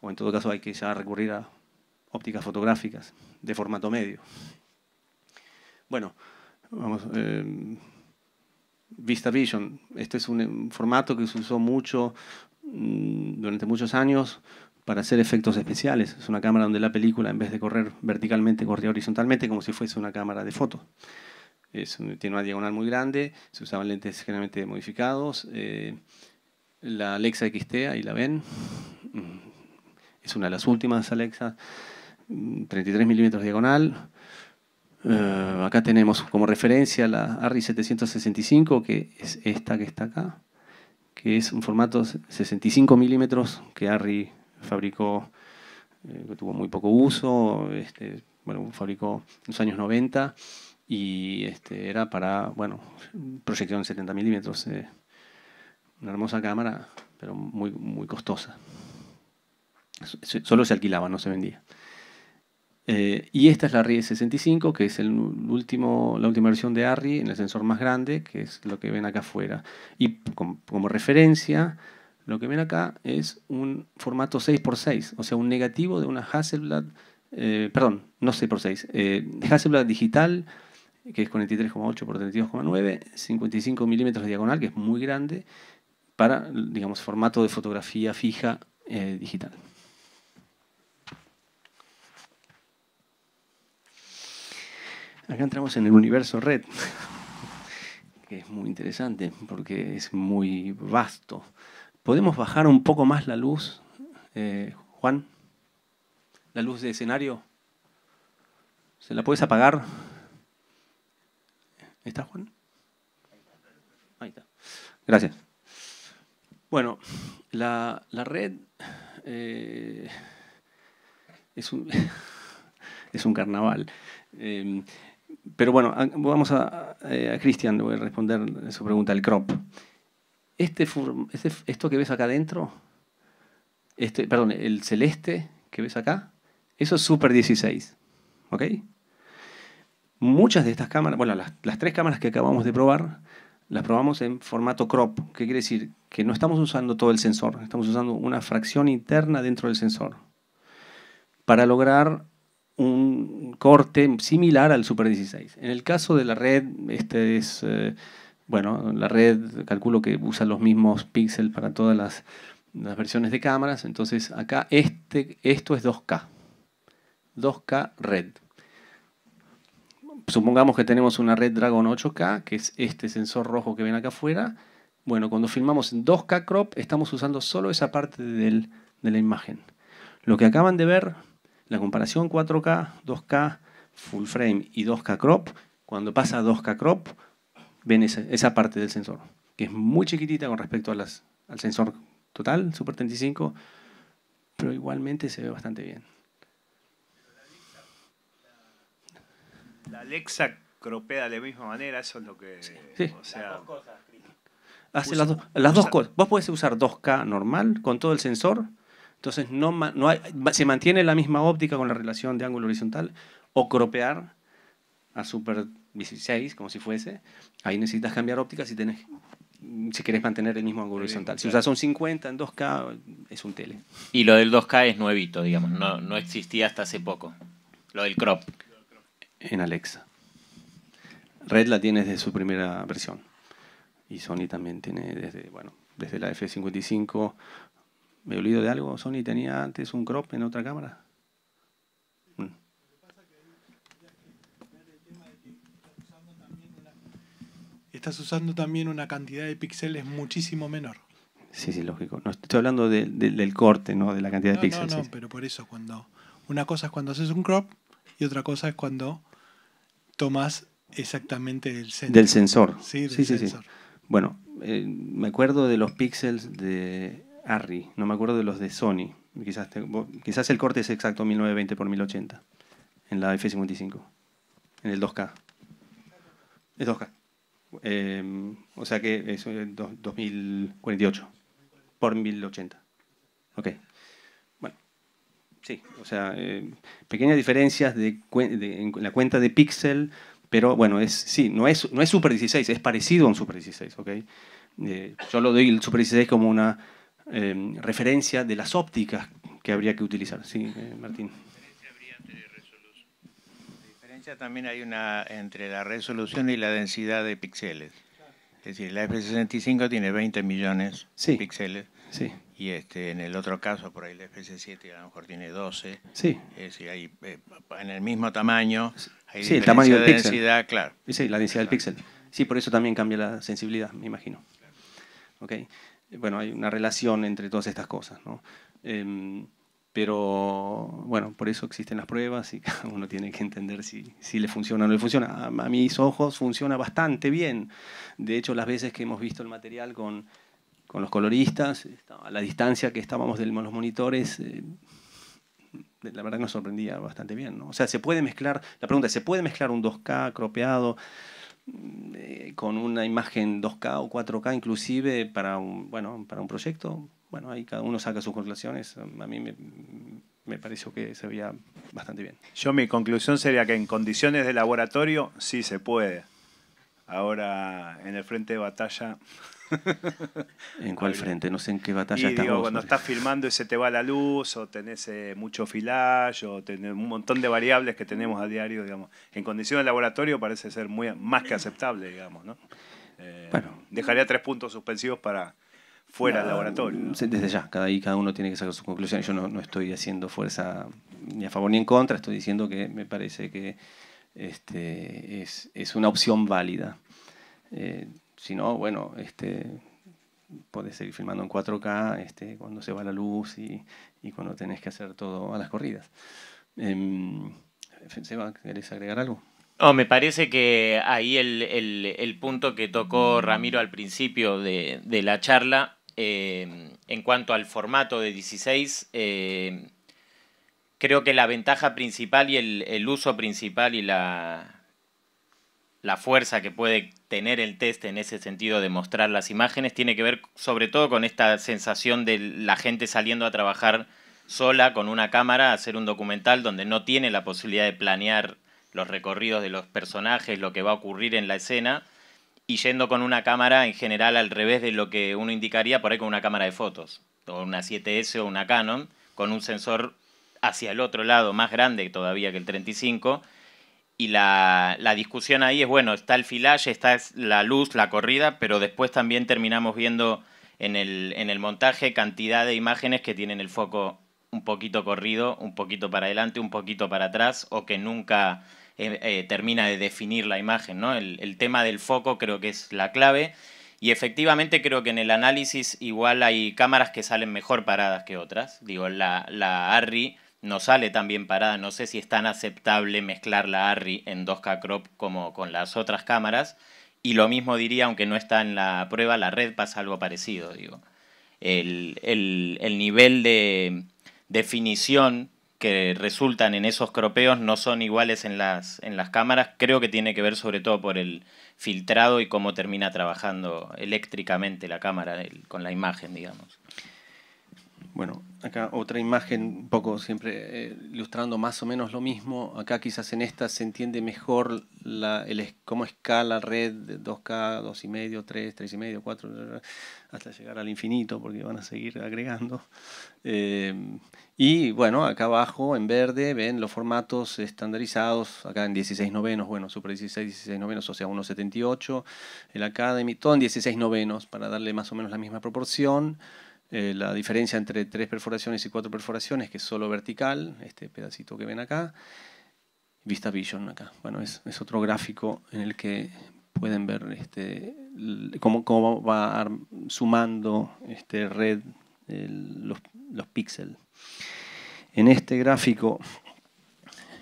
O en todo caso hay que ya recurrir a ópticas fotográficas de formato medio. Bueno, vamos, eh, Vista Vision, este es eh, un formato que se usó mucho mm, durante muchos años para hacer efectos especiales. Es una cámara donde la película, en vez de correr verticalmente, corría horizontalmente como si fuese una cámara de foto. tiene una diagonal muy grande, se usaban lentes generalmente modificados. Eh, la Alexa XT, ahí la ven. Mm, es una de las últimas Alexa, 33 mm, milímetros diagonal. Eh, acá tenemos como referencia la ARRI 765, que es esta que está acá, que es un formato 65 milímetros que ARRI fabricó, eh, que tuvo muy poco uso, este, bueno, fabricó en los años 90 y este, era para, bueno, proyección 70 milímetros. Eh, una hermosa cámara, pero muy, muy costosa. Solo se alquilaba, no se vendía. Eh, y esta es la RIE 65, que es el último, la última versión de ARRI en el sensor más grande, que es lo que ven acá afuera. Y como, referencia, lo que ven acá es un formato 6x6, o sea, un negativo de una Hasselblad, eh, perdón, no 6x6, eh, Hasselblad digital, que es 43,8 x 32,9, 55 milímetros de diagonal, que es muy grande, para, digamos, formato de fotografía fija eh, digital. Acá entramos en el universo red, que es muy interesante porque es muy vasto. ¿Podemos bajar un poco más la luz, eh, Juan? ¿La luz de escenario? ¿Se la puedes apagar? ¿Está Juan? Ahí está. Gracias. Bueno, la, red eh, es, un, carnaval. Em, pero bueno, vamos a, eh, a Cristian, le voy a responder su pregunta, el crop. Este, este esto que ves acá adentro, este, perdón, el celeste que ves acá, eso es Super 16. ¿Ok? Muchas de estas cámaras, bueno, las, las tres cámaras que acabamos de probar, las probamos en formato crop. que quiere decir? Que no estamos usando todo el sensor, estamos usando una fracción interna dentro del sensor para lograr un corte similar al Super 16. En el caso de la red, este es, eh, bueno, la red calculo que usa los mismos píxeles para todas las, versiones de cámaras, entonces acá este, esto es 2K, 2K red supongamos que tenemos una red Dragon 8K, que es este sensor rojo que ven acá afuera. Bueno, cuando filmamos en 2K crop, estamos usando solo esa parte de la imagen. Lo que acaban de ver, la comparación 4K, 2K, full frame y 2K crop, cuando pasa a 2K crop, ven esa, esa, parte del sensor, que es muy chiquitita con respecto al sensor total, Super 35, pero igualmente se ve bastante bien. La Alexa cropea de la misma manera, eso es lo que... Sí. las dos Hace las, dos cosas. Vos podés usar 2K normal con todo el sensor, entonces no, se mantiene la misma óptica con la relación de ángulo horizontal, o cropear a Super 16, como si fuese. Ahí necesitas cambiar óptica si tenés si querés mantener el mismo ángulo horizontal. si usas un 50 en 2K, es un tele. Y lo del 2K es nuevito, digamos, no, no existía hasta hace poco. Lo del crop en Alexa. Red la tiene desde su primera versión. Y Sony también tiene desde, bueno, desde la F55. ¿Me olvido de algo? ¿Sony tenía antes un crop en otra cámara? Mm. Estás usando también una cantidad de píxeles muchísimo menor. Sí, sí, lógico. No, estoy hablando del corte, ¿no? De la cantidad de píxeles. No, no, pero por eso, cuando una cosa es cuando haces un crop y otra cosa es cuando Tomás, exactamente del sensor. Del sensor. Sí, sí, Sí, Bueno, eh, me acuerdo de los píxeles de Arri, no me acuerdo de los de Sony. Quizás, el corte es exacto 1920 por 1080 en la F55, en el 2K. Es 2K. Eh, o sea que es 2048 eh, por 1080. Ok. Sí, o sea, eh, pequeñas diferencias de, de, en la cuenta de Pixel, pero bueno, es, sí, no es, no es Super 16, es parecido a un Super 16, ¿ok? Eh, yo lo doy el Super 16 como una em, referencia de las ópticas que habría que utilizar. Sí, eh, Martín también hay una entre la resolución y la densidad de píxeles. Es decir, la F65 tiene 20 millones de píxeles y este, en el otro caso, por ahí el FC7 a lo mejor tiene 12. Sí. Eh, en el mismo tamaño. Hay densidad, claro. Sí, la densidad del píxel. Sí, por eso también cambia la sensibilidad, me imagino. Okay. Bueno, hay una relación entre todas estas cosas. ¿no? Em, pero bueno, por eso existen las pruebas y cada uno tiene que entender si, si le funciona o no le funciona. a, mis ojos funciona bastante bien. De hecho, las veces que hemos visto el material con con los coloristas, a la distancia que estábamos de los monitores, eh, la verdad que nos sorprendía bastante bien. ¿no? O sea, se puede mezclar, la pregunta es, ¿se puede mezclar un 2K cropeado mm, eh, con una imagen 2K o 4K inclusive para un, bueno, para un proyecto? Bueno, ahí cada uno saca sus conclusiones. A mí me, me pareció que se veía bastante bien. Yo mi conclusión sería que en condiciones de laboratorio sí se puede. Ahora en el frente de batalla ¿En cuál frente? No sé en qué batalla y Cuando estás filmando y se te va la luz, o tenés eh, mucho flash, o tenés un montón de variables que tenemos a diario, digamos. En condiciones de laboratorio parece ser muy, más que aceptable, digamos, ¿no? Eh, bueno. Dejaría tres puntos suspensivos para fuera del ah, laboratorio. Desde ya, cada, uno tiene que sacar su conclusión Yo no, estoy haciendo fuerza ni a favor ni en contra, estoy diciendo que me parece que este, es, es una opción válida. Eh, si no, bueno, este, podés seguir filmando en 4K este, cuando se va la luz y, cuando tenés que hacer todo a las corridas. Em, Seba, ¿querés agregar algo? Oh, me parece que ahí el, punto que tocó Ramiro al principio de, la charla, em, en cuanto al formato de 16, em, creo que la ventaja principal y el uso principal y la, la fuerza que puede tener el test en ese sentido de mostrar las imágenes tiene que ver sobre todo con esta sensación de la gente saliendo a trabajar sola con una cámara hacer un documental donde no tiene la posibilidad de planear los recorridos de los personajes, lo que va a ocurrir en la escena y yendo con una cámara en general al revés de lo que uno indicaría por ahí con una cámara de fotos o una 7S o una Canon con un sensor hacia el otro lado más grande todavía que el 35 y la, la, discusión ahí es, bueno, está el filage, está la luz, la corrida, pero después también terminamos viendo en el, en el montaje cantidad de imágenes que tienen el foco un poquito corrido, un poquito para adelante, un poquito para atrás, o que nunca eh, eh, termina de definir la imagen. ¿no? El, tema del foco creo que es la clave. Y efectivamente creo que en el análisis igual hay cámaras que salen mejor paradas que otras. Digo, la, la Arri no sale tan bien parada. No sé si es tan aceptable mezclar la Arri en 2K Crop como con las otras cámaras. Y lo mismo diría, aunque no está en la prueba, la red pasa algo parecido, digo. El, nivel de definición que resultan en esos cropeos no son iguales en las, en las cámaras. Creo que tiene que ver sobre todo por el filtrado y cómo termina trabajando eléctricamente la cámara con la imagen, digamos. Bueno, acá otra imagen, un poco siempre eh, ilustrando más o menos lo mismo. Acá quizás en esta se entiende mejor la, cómo escala red de 2K, 2,5, 3, 3,5, 4, hasta llegar al infinito, porque van a seguir agregando. Eh, y bueno, acá abajo en verde ven los formatos estandarizados, acá en 16 novenos, bueno, Super 16, 16 novenos, o sea, 1,78, el Academy, todo en 16 novenos, para darle más o menos la misma proporción. Eh, la diferencia entre tres perforaciones y cuatro perforaciones, que es solo vertical, este pedacito que ven acá, Vista Vision acá. Bueno, es, otro gráfico en el que pueden ver este, cómo, va sumando este red los, los píxeles. En este gráfico,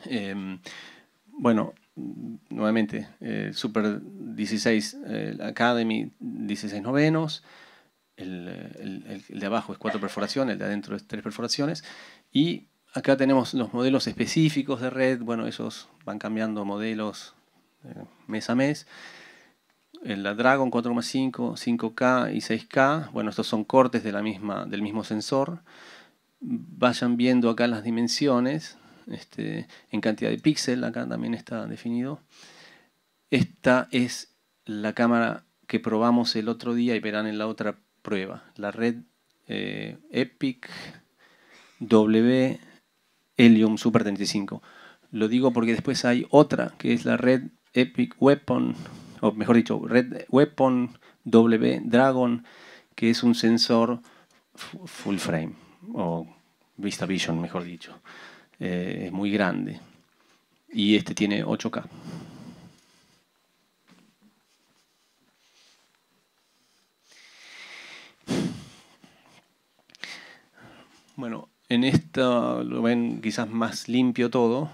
em, bueno, nuevamente, eh, Super 16 eh, Academy, 16 novenos, el, de abajo es cuatro perforaciones, el de adentro es tres perforaciones. Y acá tenemos los modelos específicos de red. Bueno, esos van cambiando modelos eh, mes a mes. La Dragon 4,5, 5K y 6K. Bueno, estos son cortes de la misma, del mismo sensor. Vayan viendo acá las dimensiones. Este, en cantidad de píxeles acá también está definido. Esta es la cámara que probamos el otro día y verán en la otra prueba. La red eh, EPIC W Helium Super 35. Lo digo porque después hay otra que es la red Epic Weapon, o mejor dicho, Red Weapon W Dragon, que es un sensor full frame, o Vista Vision, mejor dicho. Eh, es muy grande. Y este tiene 8K. Bueno, en esto lo ven quizás más limpio todo.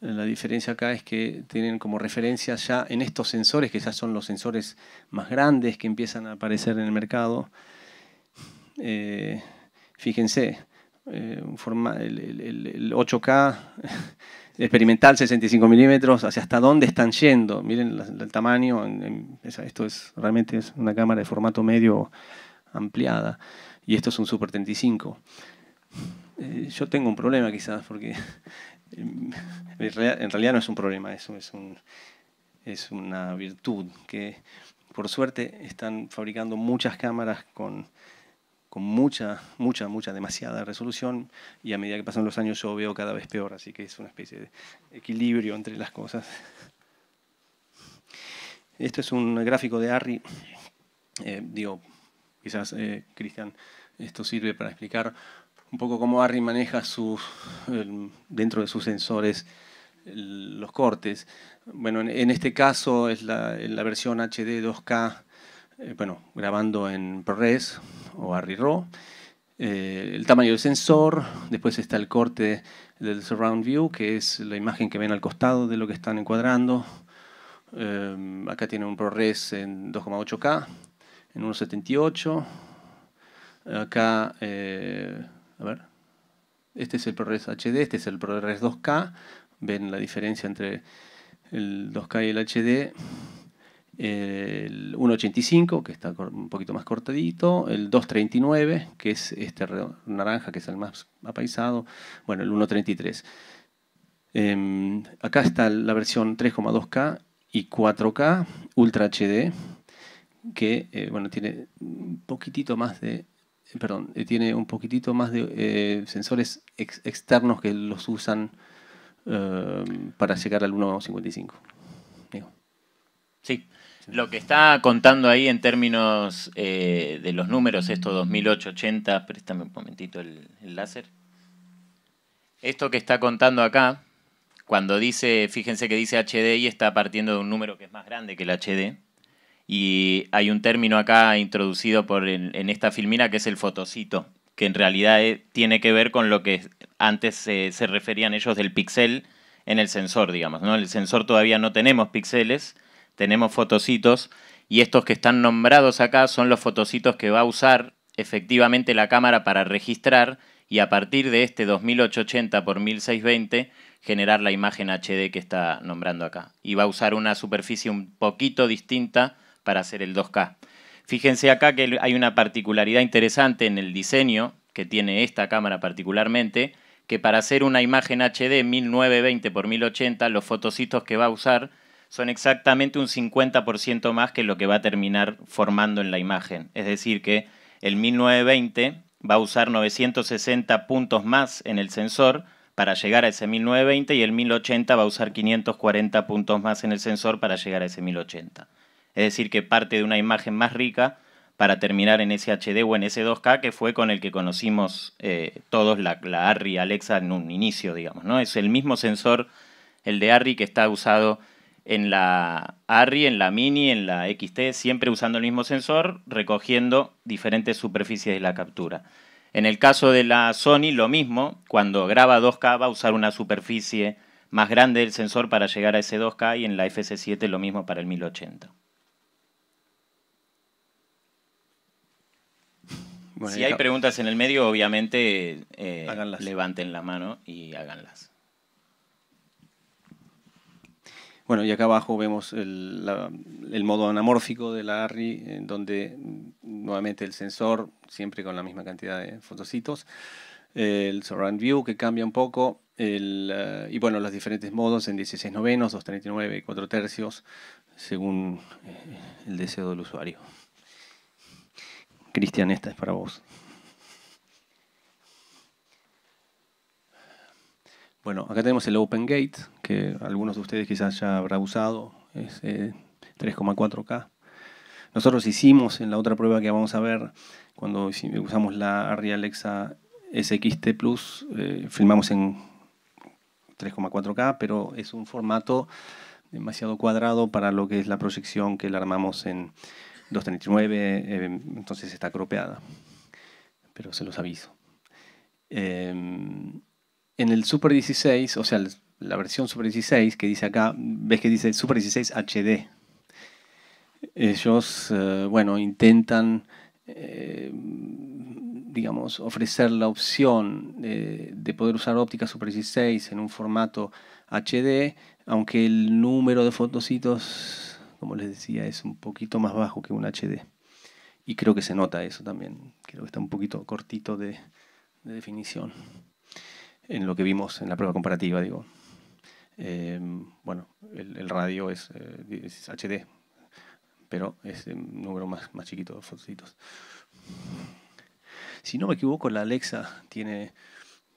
La diferencia acá es que tienen como referencia ya en estos sensores, que ya son los sensores más grandes que empiezan a aparecer en el mercado. Eh, fíjense, eh, el, 8K experimental 65 milímetros, hacia hasta dónde están yendo. Miren el tamaño, esto es realmente es una cámara de formato medio ampliada y esto es un Super 35. Eh, yo tengo un problema quizás, porque eh, en realidad no es un problema, es, una virtud que por suerte están fabricando muchas cámaras con, mucha, mucha, mucha, demasiada resolución y a medida que pasan los años yo veo cada vez peor, así que es una especie de equilibrio entre las cosas. Esto es un gráfico de Harry. Eh, digo, Quizás, eh, Cristian, esto sirve para explicar un poco cómo ARRI maneja dentro de sus sensores los cortes. Bueno, en, este caso es la, versión HD 2K, eh, bueno, grabando en ProRes o ARRI RAW. Eh, el tamaño del sensor, después está el corte del Surround View, que es la imagen que ven al costado de lo que están encuadrando. acá tiene un ProRes en 2,8K en 1.78. Acá, eh, a ver, este es el ProRes HD, este es el ProRes 2K. Ven la diferencia entre el 2K y el HD. El 1.85, que está un poquito más cortadito. El 2.39, que es este naranja, que es el más apaisado. Bueno, el 1.33. Em, acá está la versión 3,2K y 4K Ultra HD que eh, bueno, tiene un poquitito más de eh, perdón, eh, tiene un poquitito más de sensores externos que los usan para llegar al 1.55. Sí. Lo que está contando ahí en términos de los números, esto ochenta préstame un momentito el, láser. Esto que está contando acá, cuando dice, fíjense que dice HD y está partiendo de un número que es más grande que el HD y hay un término acá introducido por en, esta filmina que es el fotocito, que en realidad eh, tiene que ver con lo que antes se referían ellos del pixel en el sensor, digamos. ¿no? El sensor todavía no tenemos píxeles, tenemos fotocitos y estos que están nombrados acá son los fotocitos que va a usar efectivamente la cámara para registrar y a partir de este 2880 por 1620 generar la imagen HD que está nombrando acá. Y va a usar una superficie un poquito distinta para hacer el 2K. Fíjense acá que hay una particularidad interesante en el diseño que tiene esta cámara particularmente, que para hacer una imagen HD 1920x1080, los fotocitos que va a usar son exactamente un 50% más que lo que va a terminar formando en la imagen. Es decir, que el 1920 va a usar 960 puntos más en el sensor para llegar a ese 1920 y el 1080 va a usar 540 puntos más en el sensor para llegar a ese 1080. Es decir, que parte de una imagen más rica para terminar en SHD o en S2K, que fue con el que conocimos eh, todos la, ARRI Alexa en un inicio, digamos. ¿no? Es el mismo sensor, el de ARRI, que está usado en la ARRI, en la Mini, en la XT, siempre usando el mismo sensor, recogiendo diferentes superficies de la captura. En el caso de la Sony, lo mismo, cuando graba 2K va a usar una superficie más grande del sensor para llegar a ese 2K y en la FC7 lo mismo para el 1080. si hay preguntas en el medio, obviamente eh, levanten la mano y háganlas. Bueno, y acá abajo vemos el, modo anamórfico de la ARRI, en donde mm, nuevamente el sensor, siempre con la misma cantidad de fotocitos, el surround view que cambia un poco, eh, y bueno, los diferentes modos en 16 novenos, 239 y 4 tercios, según eh, el deseo del usuario. Cristian, esta es para vos. Bueno, acá tenemos el Open Gate, que algunos de ustedes quizás ya habrá usado, es 3,4K. Eh, Nosotros hicimos en la otra prueba que vamos a ver, cuando usamos la Arri Alexa SXT Plus, eh, filmamos en 3,4K, pero es un formato demasiado cuadrado para lo que es la proyección que la armamos en 239, eh, entonces está cropeada, pero se los aviso. Em, en el Super 16, o sea, la versión Super 16 que dice acá, ves que dice Super 16 HD. Ellos, eh, bueno, intentan, eh, digamos, ofrecer la opción de poder usar óptica Super 16 en un formato HD, aunque el número de fotocitos como les decía, es un poquito más bajo que un HD. Y creo que se nota eso también. Creo que está un poquito cortito de, definición en lo que vimos en la prueba comparativa, digo. Em, bueno, el, radio es, HD, eh, pero es un número más, más chiquito de fotitos. Si no me equivoco, la Alexa tiene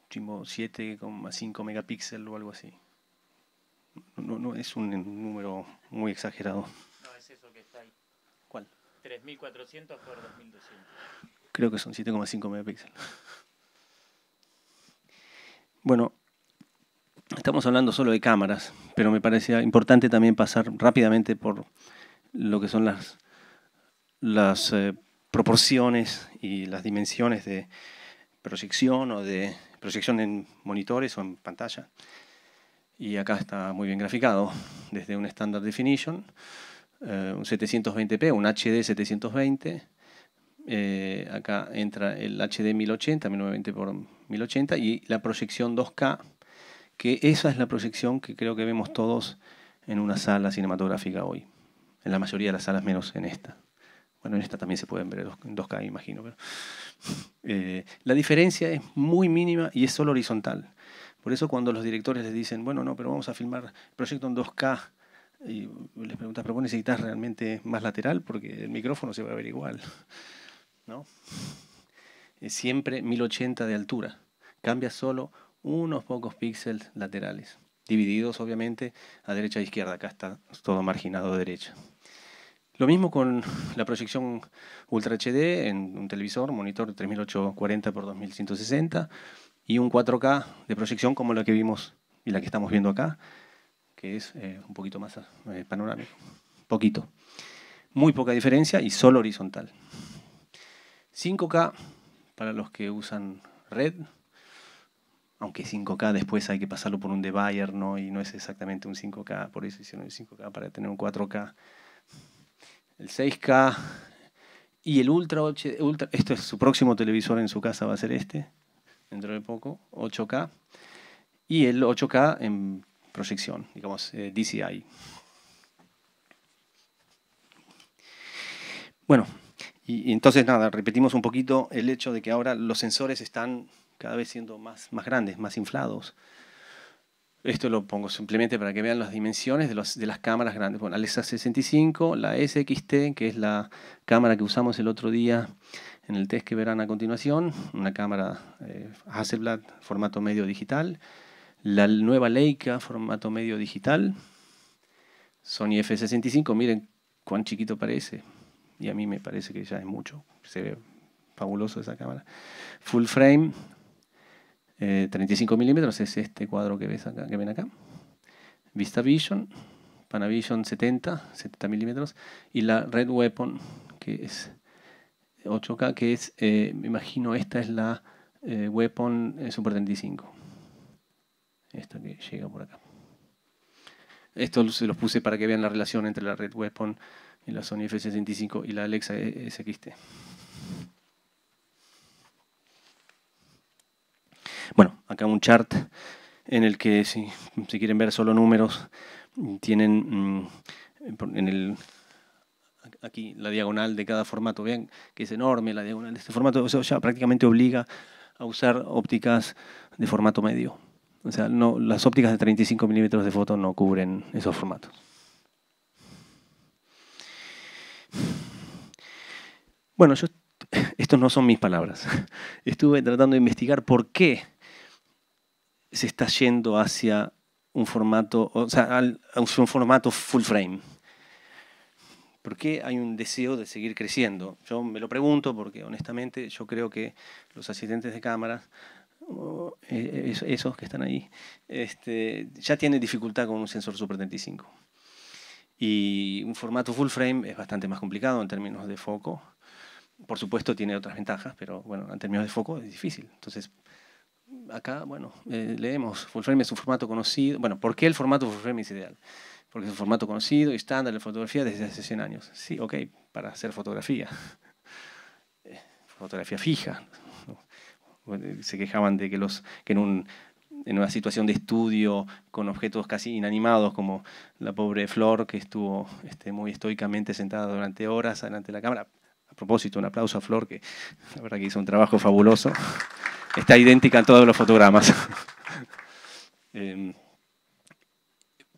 7,5 megapíxeles o algo así. No, no es un número muy exagerado. No, es eso que está ahí. ¿Cuál? 3.400 por 2.200. Creo que son 7,5 megapíxeles. Bueno, estamos hablando solo de cámaras, pero me parecía importante también pasar rápidamente por lo que son las, las eh, proporciones y las dimensiones de proyección o de proyección en monitores o en pantalla y acá está muy bien graficado, desde un Standard Definition, eh, un 720p, un HD 720, eh, acá entra el HD 1080, 1920x1080 y la proyección 2K, que esa es la proyección que creo que vemos todos en una sala cinematográfica hoy, en la mayoría de las salas menos en esta. Bueno, en esta también se pueden ver en 2K, imagino. Pero, eh, la diferencia es muy mínima y es solo horizontal. Por eso cuando los directores les dicen, bueno, no, pero vamos a filmar el proyecto en 2K, y les preguntas, pero necesitas realmente más lateral porque el micrófono se va a ver igual. ¿No? siempre 1080 de altura. Cambia solo unos pocos píxeles laterales, divididos obviamente a derecha e izquierda. Acá está todo marginado a derecha. Lo mismo con la proyección Ultra HD en un televisor, monitor 3840 x 2160 y un 4K de proyección como la que vimos y la que estamos viendo acá, que es eh, un poquito más eh, panorámico, poquito. Muy poca diferencia y solo horizontal. 5K para los que usan red, aunque 5K después hay que pasarlo por un debayer, ¿no? y no es exactamente un 5K, por eso hicieron el 5K para tener un 4K. El 6K y el Ultra, Ultra esto es su próximo televisor en su casa, va a ser este dentro de poco, 8K, y el 8K en proyección, digamos, eh, DCI. Bueno, y, entonces nada, repetimos un poquito el hecho de que ahora los sensores están cada vez siendo más, más grandes, más inflados. Esto lo pongo simplemente para que vean las dimensiones de, las cámaras grandes. Bueno, la ESA 65, la SXT, que es la cámara que usamos el otro día en el test que verán a continuación, una cámara eh, Hasselblad formato medio digital, la nueva Leica formato medio digital, Sony F65, miren cuán chiquito parece, y a mí me parece que ya es mucho, se ve fabuloso esa cámara. Full frame, 35 eh, milímetros, es este cuadro que, ves que ven acá. Vista Vision, Panavision 70, 70 milímetros, y la Red Weapon, que es 8K, que es, eh, me imagino, esta es la eh, Weapon eh, Super 35. Esta que llega por acá. Esto se los puse para que vean la relación entre la Red Weapon y la Sony F65 y la Alexa e SXT. Bueno, acá un chart en el que si, quieren ver solo números, tienen mm, en el aquí la diagonal de cada formato. Vean que es enorme la diagonal de este formato. ya prácticamente obliga a usar ópticas de formato medio. O sea, no, las ópticas de 35 milímetros de foto no cubren esos formatos. Bueno, yo, estos no son mis palabras. Estuve tratando de investigar por qué se está yendo hacia un formato, o sea, un formato full frame. ¿Por qué hay un deseo de seguir creciendo? Yo me lo pregunto porque honestamente yo creo que los asistentes de cámaras, eh, eh, esos que están ahí, este, ya tienen dificultad con un sensor Super 35. Y un formato full frame es bastante más complicado en términos de foco. Por supuesto tiene otras ventajas, pero bueno, en términos de foco es difícil. Entonces, acá, bueno, eh, leemos, full frame es un formato conocido. Bueno, ¿por qué el formato full frame es ideal? porque es un formato conocido y estándar de fotografía desde hace 100 años. Sí, ok, para hacer fotografía. Eh, fotografía fija. Se quejaban de que, los, en, una situación de estudio con objetos casi inanimados, como la pobre Flor, que estuvo este, muy estoicamente sentada durante horas delante de la cámara. A propósito, un aplauso a Flor, que la verdad que hizo un trabajo fabuloso. Está idéntica en todos los fotogramas. eh,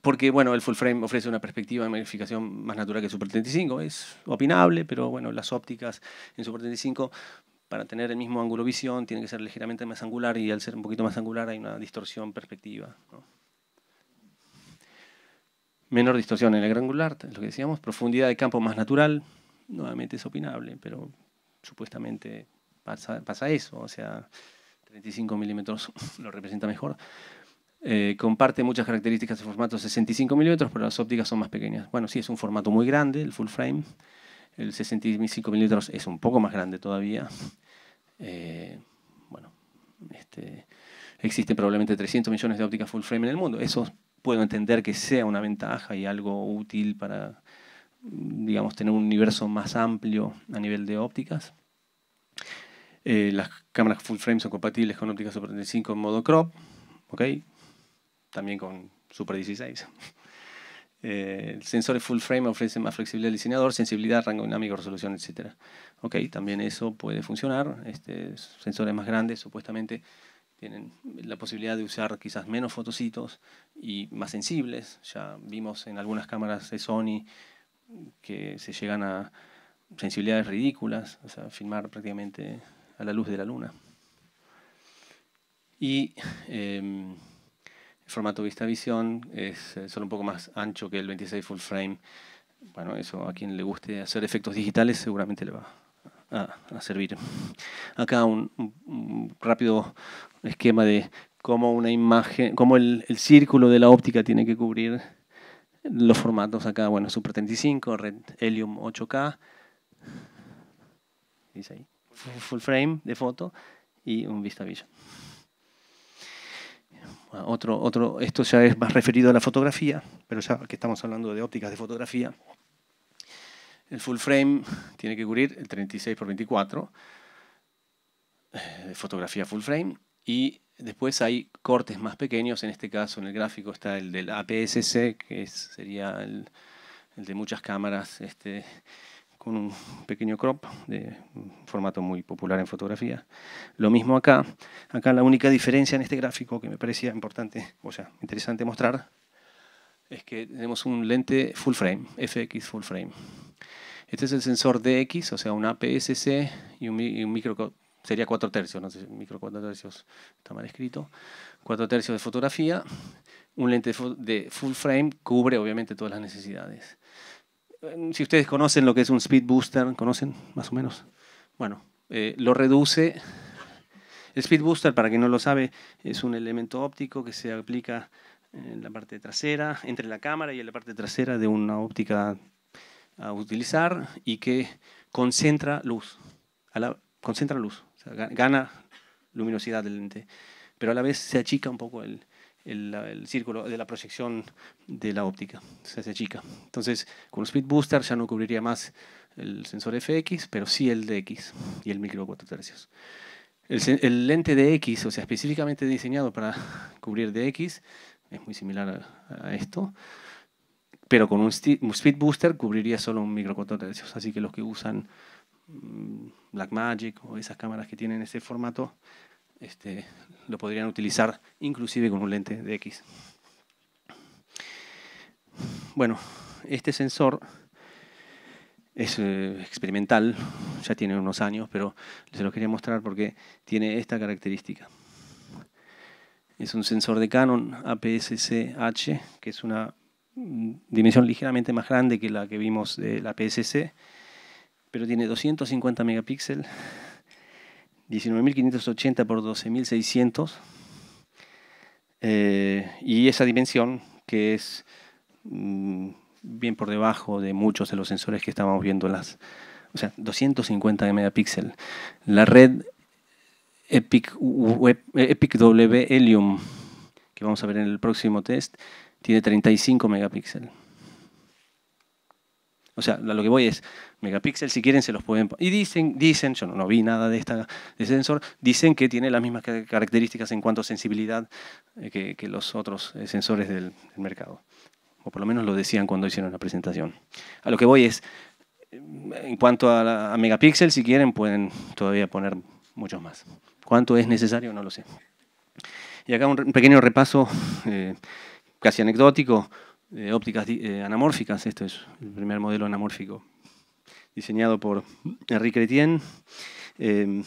porque bueno, el full frame ofrece una perspectiva de magnificación más natural que el Super 35, es opinable, pero bueno, las ópticas en Super 35 para tener el mismo ángulo visión tienen que ser ligeramente más angular y al ser un poquito más angular hay una distorsión perspectiva. ¿no? Menor distorsión en el gran angular, es lo que decíamos, profundidad de campo más natural, nuevamente es opinable, pero supuestamente pasa, pasa eso, o sea, 35 milímetros lo representa mejor. Eh, comparte muchas características de formato 65 milímetros, pero las ópticas son más pequeñas. Bueno, sí, es un formato muy grande, el full frame. El 65 milímetros es un poco más grande todavía. Eh, bueno, este, existen probablemente 300 millones de ópticas full frame en el mundo. Eso puedo entender que sea una ventaja y algo útil para, digamos, tener un universo más amplio a nivel de ópticas. Eh, las cámaras full frame son compatibles con ópticas 35 en modo crop. ¿okay? también con Super 16. Eh, el sensor full frame ofrece más flexibilidad al diseñador, sensibilidad, rango dinámico, resolución, etc. Ok, también eso puede funcionar. Este, sensores más grandes supuestamente tienen la posibilidad de usar quizás menos fotocitos y más sensibles. Ya vimos en algunas cámaras de Sony que se llegan a sensibilidades ridículas, o sea, filmar prácticamente a la luz de la luna. Y em, el formato Vista Visión es eh, solo un poco más ancho que el 26 full frame. Bueno, eso a quien le guste hacer efectos digitales seguramente le va a, a servir. Acá un, rápido esquema de cómo una imagen, cómo el, el círculo de la óptica tiene que cubrir los formatos acá, bueno, Super 35, Red Helium 8K, full frame de foto y un Vista visión Ah, otro, otro, esto ya es más referido a la fotografía, pero ya que estamos hablando de ópticas de fotografía, el full frame tiene que cubrir el 36 por 24 eh, de fotografía full frame y después hay cortes más pequeños, en este caso en el gráfico está el del APS-C, que sería el, el, de muchas cámaras, este, con un pequeño crop, de un formato muy popular en fotografía. Lo mismo acá. Acá la única diferencia en este gráfico que me parecía importante, o sea, interesante mostrar, es que tenemos un lente full frame, FX full frame. Este es el sensor DX, o sea, un APS-C y un, micro sería 4 tercios, no sé, micro 4 tercios está mal escrito, 4 tercios de fotografía, un lente de full frame cubre obviamente todas las necesidades. Eh, si ustedes conocen lo que es un speed booster, ¿conocen más o menos? Bueno, eh, lo reduce. El speed booster, para quien no lo sabe, es un elemento óptico que se aplica en la parte trasera, entre la cámara y en la parte trasera de una óptica a utilizar y que concentra luz. A concentra luz, o sea, gana luminosidad del lente, pero a la vez se achica un poco el, el, círculo de la proyección de la óptica, se hace chica. Entonces, con un Speed Booster ya no cubriría más el sensor FX, pero sí el DX y el micro 4 tercios. El, el lente DX, o sea, específicamente diseñado para cubrir DX, es muy similar a, esto, pero con un, un, Speed Booster cubriría solo un micro 4 tercios, así que los que usan mm, Blackmagic o esas cámaras que tienen ese formato este, lo podrían utilizar inclusive con un lente de X. Bueno, este sensor es eh, experimental, ya tiene unos años, pero se lo quería mostrar porque tiene esta característica. Es un sensor de Canon APS-C-H, que es una dimensión ligeramente más grande que la que vimos de la PSC, pero tiene 250 megapíxeles 19.580 por 12.600, eh, y esa dimensión que es mm, bien por debajo de muchos de los sensores que estábamos viendo, las, o sea, 250 megapíxeles. La red Epic, eh, Epic W Helium, que vamos a ver en el próximo test, tiene 35 megapíxeles. O sea, lo que voy es, megapíxel si quieren se los pueden... Y dicen, dicen yo no, vi nada de, esta, de este sensor, dicen que tiene las mismas características en cuanto a sensibilidad eh, que, los otros eh, sensores del, mercado. O por lo menos lo decían cuando hicieron la presentación. A lo que voy es, eh, en cuanto a, megapíxel, si quieren pueden todavía poner muchos más. ¿Cuánto es necesario? No lo sé. Y acá un, pequeño repaso casi anecdótico eh, ópticas eh, anamórficas. este es el primer modelo anamórfico diseñado por Henri Chrétien em,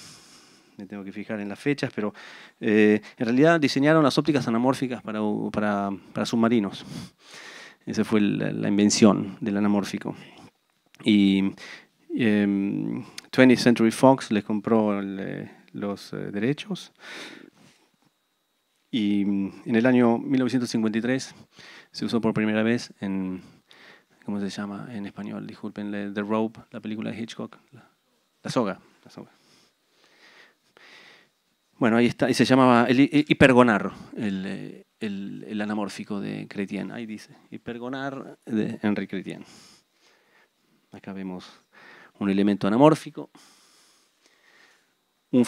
me tengo que fijar en las fechas, pero eh, en realidad diseñaron las ópticas anamórficas para, para, para submarinos. Esa fue la, invención del anamórfico. Y 20th em, Century Fox les compró los derechos. Y em, en el año 1953 se usó por primera vez en, ¿cómo se llama en español? Disculpen, The Rope, la película de Hitchcock, la, soga. Bueno, ahí está, y se llamaba el, hipergonar, el, anamórfico de Chrétien. Ahí dice, hipergonar de Henri Chrétien. Acá vemos un elemento anamórfico, un,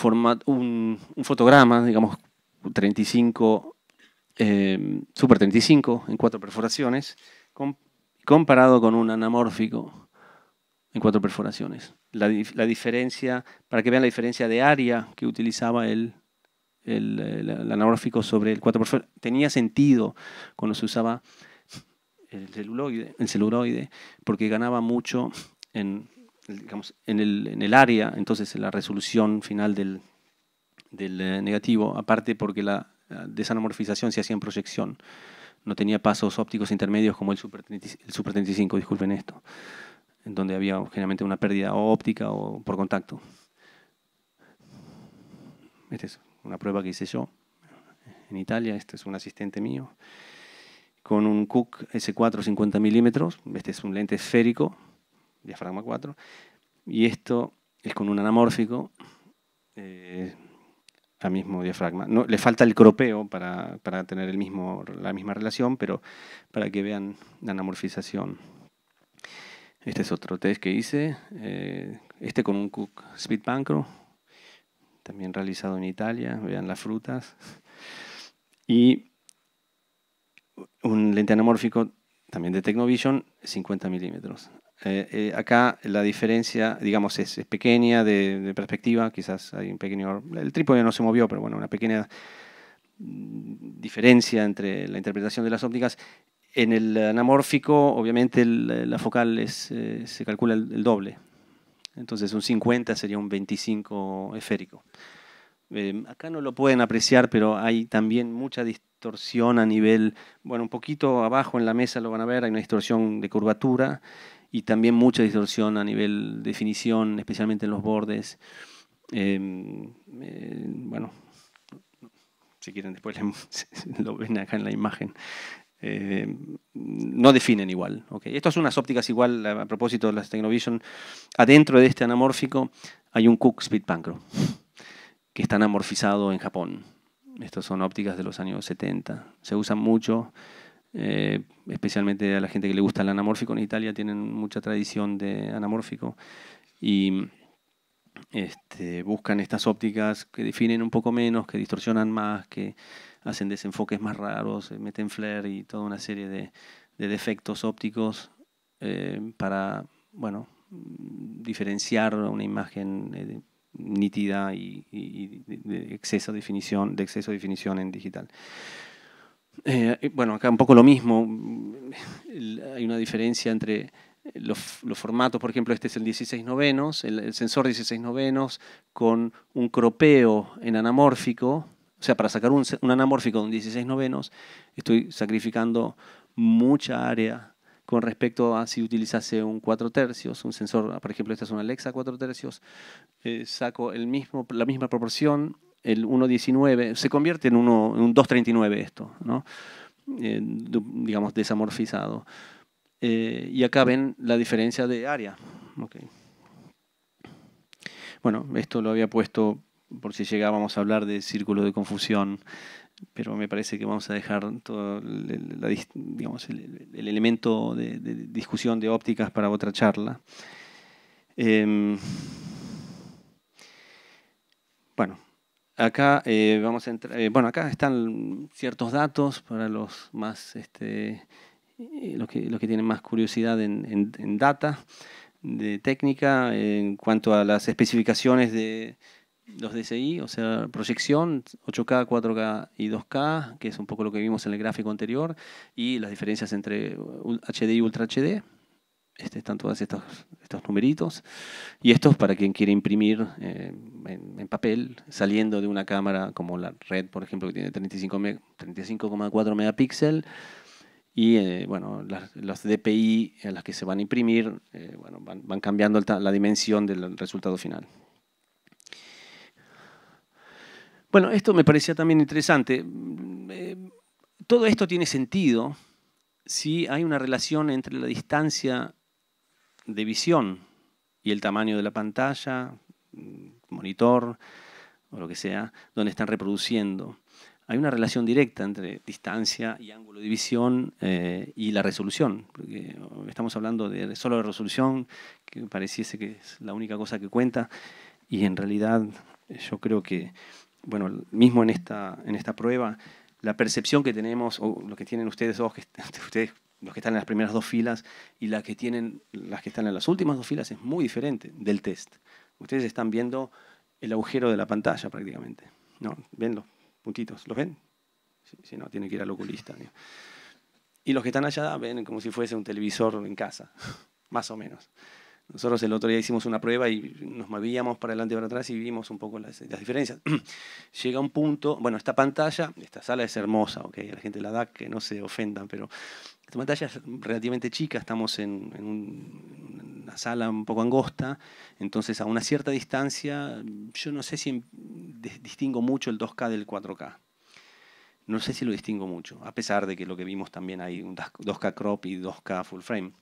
un, un fotograma, digamos 35 Em, Super 35 en cuatro perforaciones, comparado con un anamórfico en cuatro perforaciones. La, diferencia, para que vean la diferencia de área que utilizaba el, anamórfico sobre el cuatro perforaciones, tenía sentido cuando se usaba el celuloide, el celuloide porque ganaba mucho en, el, área, entonces en la resolución final del eh, negativo, aparte porque la Ah, desanamorfización se hacía en proyección. No tenía pasos ópticos intermedios como el Super, 35, disculpen esto, en donde había generalmente una pérdida óptica o por contacto. Esta es una prueba que hice yo en Italia, este es un asistente mío, con un Cook S4 50 milímetros, este es un lente esférico, diafragma 4, y esto es con un anamórfico. Eh, la mismo diafragma. No, le falta el cropeo para, tener el mismo, la misma relación, pero para que vean la anamorfización. Este es otro test que hice, eh, este con un Cook Speed Pancro, también realizado en Italia, vean las frutas. Y un lente anamórfico también de Technovision, 50 milímetros. Eh, eh, acá la diferencia, digamos, es, pequeña de, perspectiva, quizás hay un pequeño... El trípode no se movió, pero bueno, una pequeña mm, diferencia entre la interpretación de las ópticas. En el anamórfico, obviamente, la focal eh, se calcula el, doble. Entonces un 50 sería un 25 esférico. acá no lo pueden apreciar, pero hay también mucha distorsión a nivel, bueno, un poquito abajo en la mesa lo van a ver, hay una distorsión de curvatura y también mucha distorsión a nivel definición, especialmente en los bordes. Em, eh, bueno, si quieren después lo ven acá en la imagen. Eh, no definen igual. Okay. Estas son unas ópticas igual, a propósito de las Technovision, adentro de este anamórfico hay un Cook Speed Pancro, que está anamorfizado en Japón. Estas son ópticas de los años 70. Se usan mucho eh, especialmente a la gente que le gusta el anamórfico. En Italia tienen mucha tradición de anamórfico y este, buscan estas ópticas que definen un poco menos, que distorsionan más, que hacen desenfoques más raros, eh, meten flare y toda una serie de, defectos ópticos eh, para, bueno, diferenciar una imagen nítida y, de, definición, de exceso de definición en digital. Eh, bueno, acá un poco lo mismo. Hay una diferencia entre los, formatos, por ejemplo, este es el 16 novenos, el, sensor 16 novenos con un cropeo en anamórfico. O sea, para sacar un, anamórfico de un 16 novenos, estoy sacrificando mucha área con respecto a si utilizase un 4 tercios, un sensor, por ejemplo, esta es una Alexa 4 tercios, eh, saco el mismo, la misma proporción el 1.19, se convierte en, un 2.39 esto, ¿no? Eh, digamos desamorfizado. Eh, y acá ven la diferencia de área. Bueno, esto lo había puesto por si llegábamos a hablar de círculo de confusión, pero me parece que vamos a dejar todo el, elemento de, discusión de ópticas para otra charla. Em, bueno. Acá eh, vamos a entrar, eh, bueno, acá están ciertos datos para los más, este, eh, los que, tienen más curiosidad en, en, en data, de técnica, en cuanto a las especificaciones de los DCI, o sea, proyección 8K, 4K y 2K, que es un poco lo que vimos en el gráfico anterior, y las diferencias entre HD y Ultra HD. Este, están todos estos, estos numeritos. Y estos para quien quiere imprimir eh, en, papel, saliendo de una cámara como la Red, por ejemplo, que tiene 35,4 megapíxeles. Y eh, bueno, las, DPI en las que se van a imprimir eh, van, cambiando la dimensión del resultado final. Bueno, esto me parecía también interesante. todo esto tiene sentido si hay una relación entre la distancia de visión y el tamaño de la pantalla, mm, monitor o lo que sea, donde están reproduciendo. Hay una relación directa entre distancia y ángulo de visión eh, y la resolución. Porque estamos hablando solo de resolución, que pareciese que es la única cosa que cuenta, y en realidad eh, yo creo que, bueno, mismo en esta, en esta prueba, la percepción que tenemos, o lo que tienen ustedes o que ustedes los que están en las primeras dos filas y la que tienen, las que están en las últimas dos filas es muy diferente del test. Ustedes están viendo el agujero de la pantalla prácticamente. ¿No? ¿Ven los puntitos? ¿Los ven? Si, no, tiene que ir al oculista. Y los que están allá ven como si fuese un televisor en casa, más o menos. Nosotros el otro día hicimos una prueba y nos movíamos para adelante y para atrás y vimos un poco las, las diferencias. Llega un punto, bueno, esta pantalla, esta sala es hermosa, ok, la gente la da, que no se ofendan, pero esta pantalla es relativamente chica, estamos en, en una sala un poco angosta, entonces a una cierta distancia, yo no sé si em, distingo mucho el 2K del 4K. No sé si lo distingo mucho, a pesar de que lo que vimos también hay un 2K crop y 2K full frame.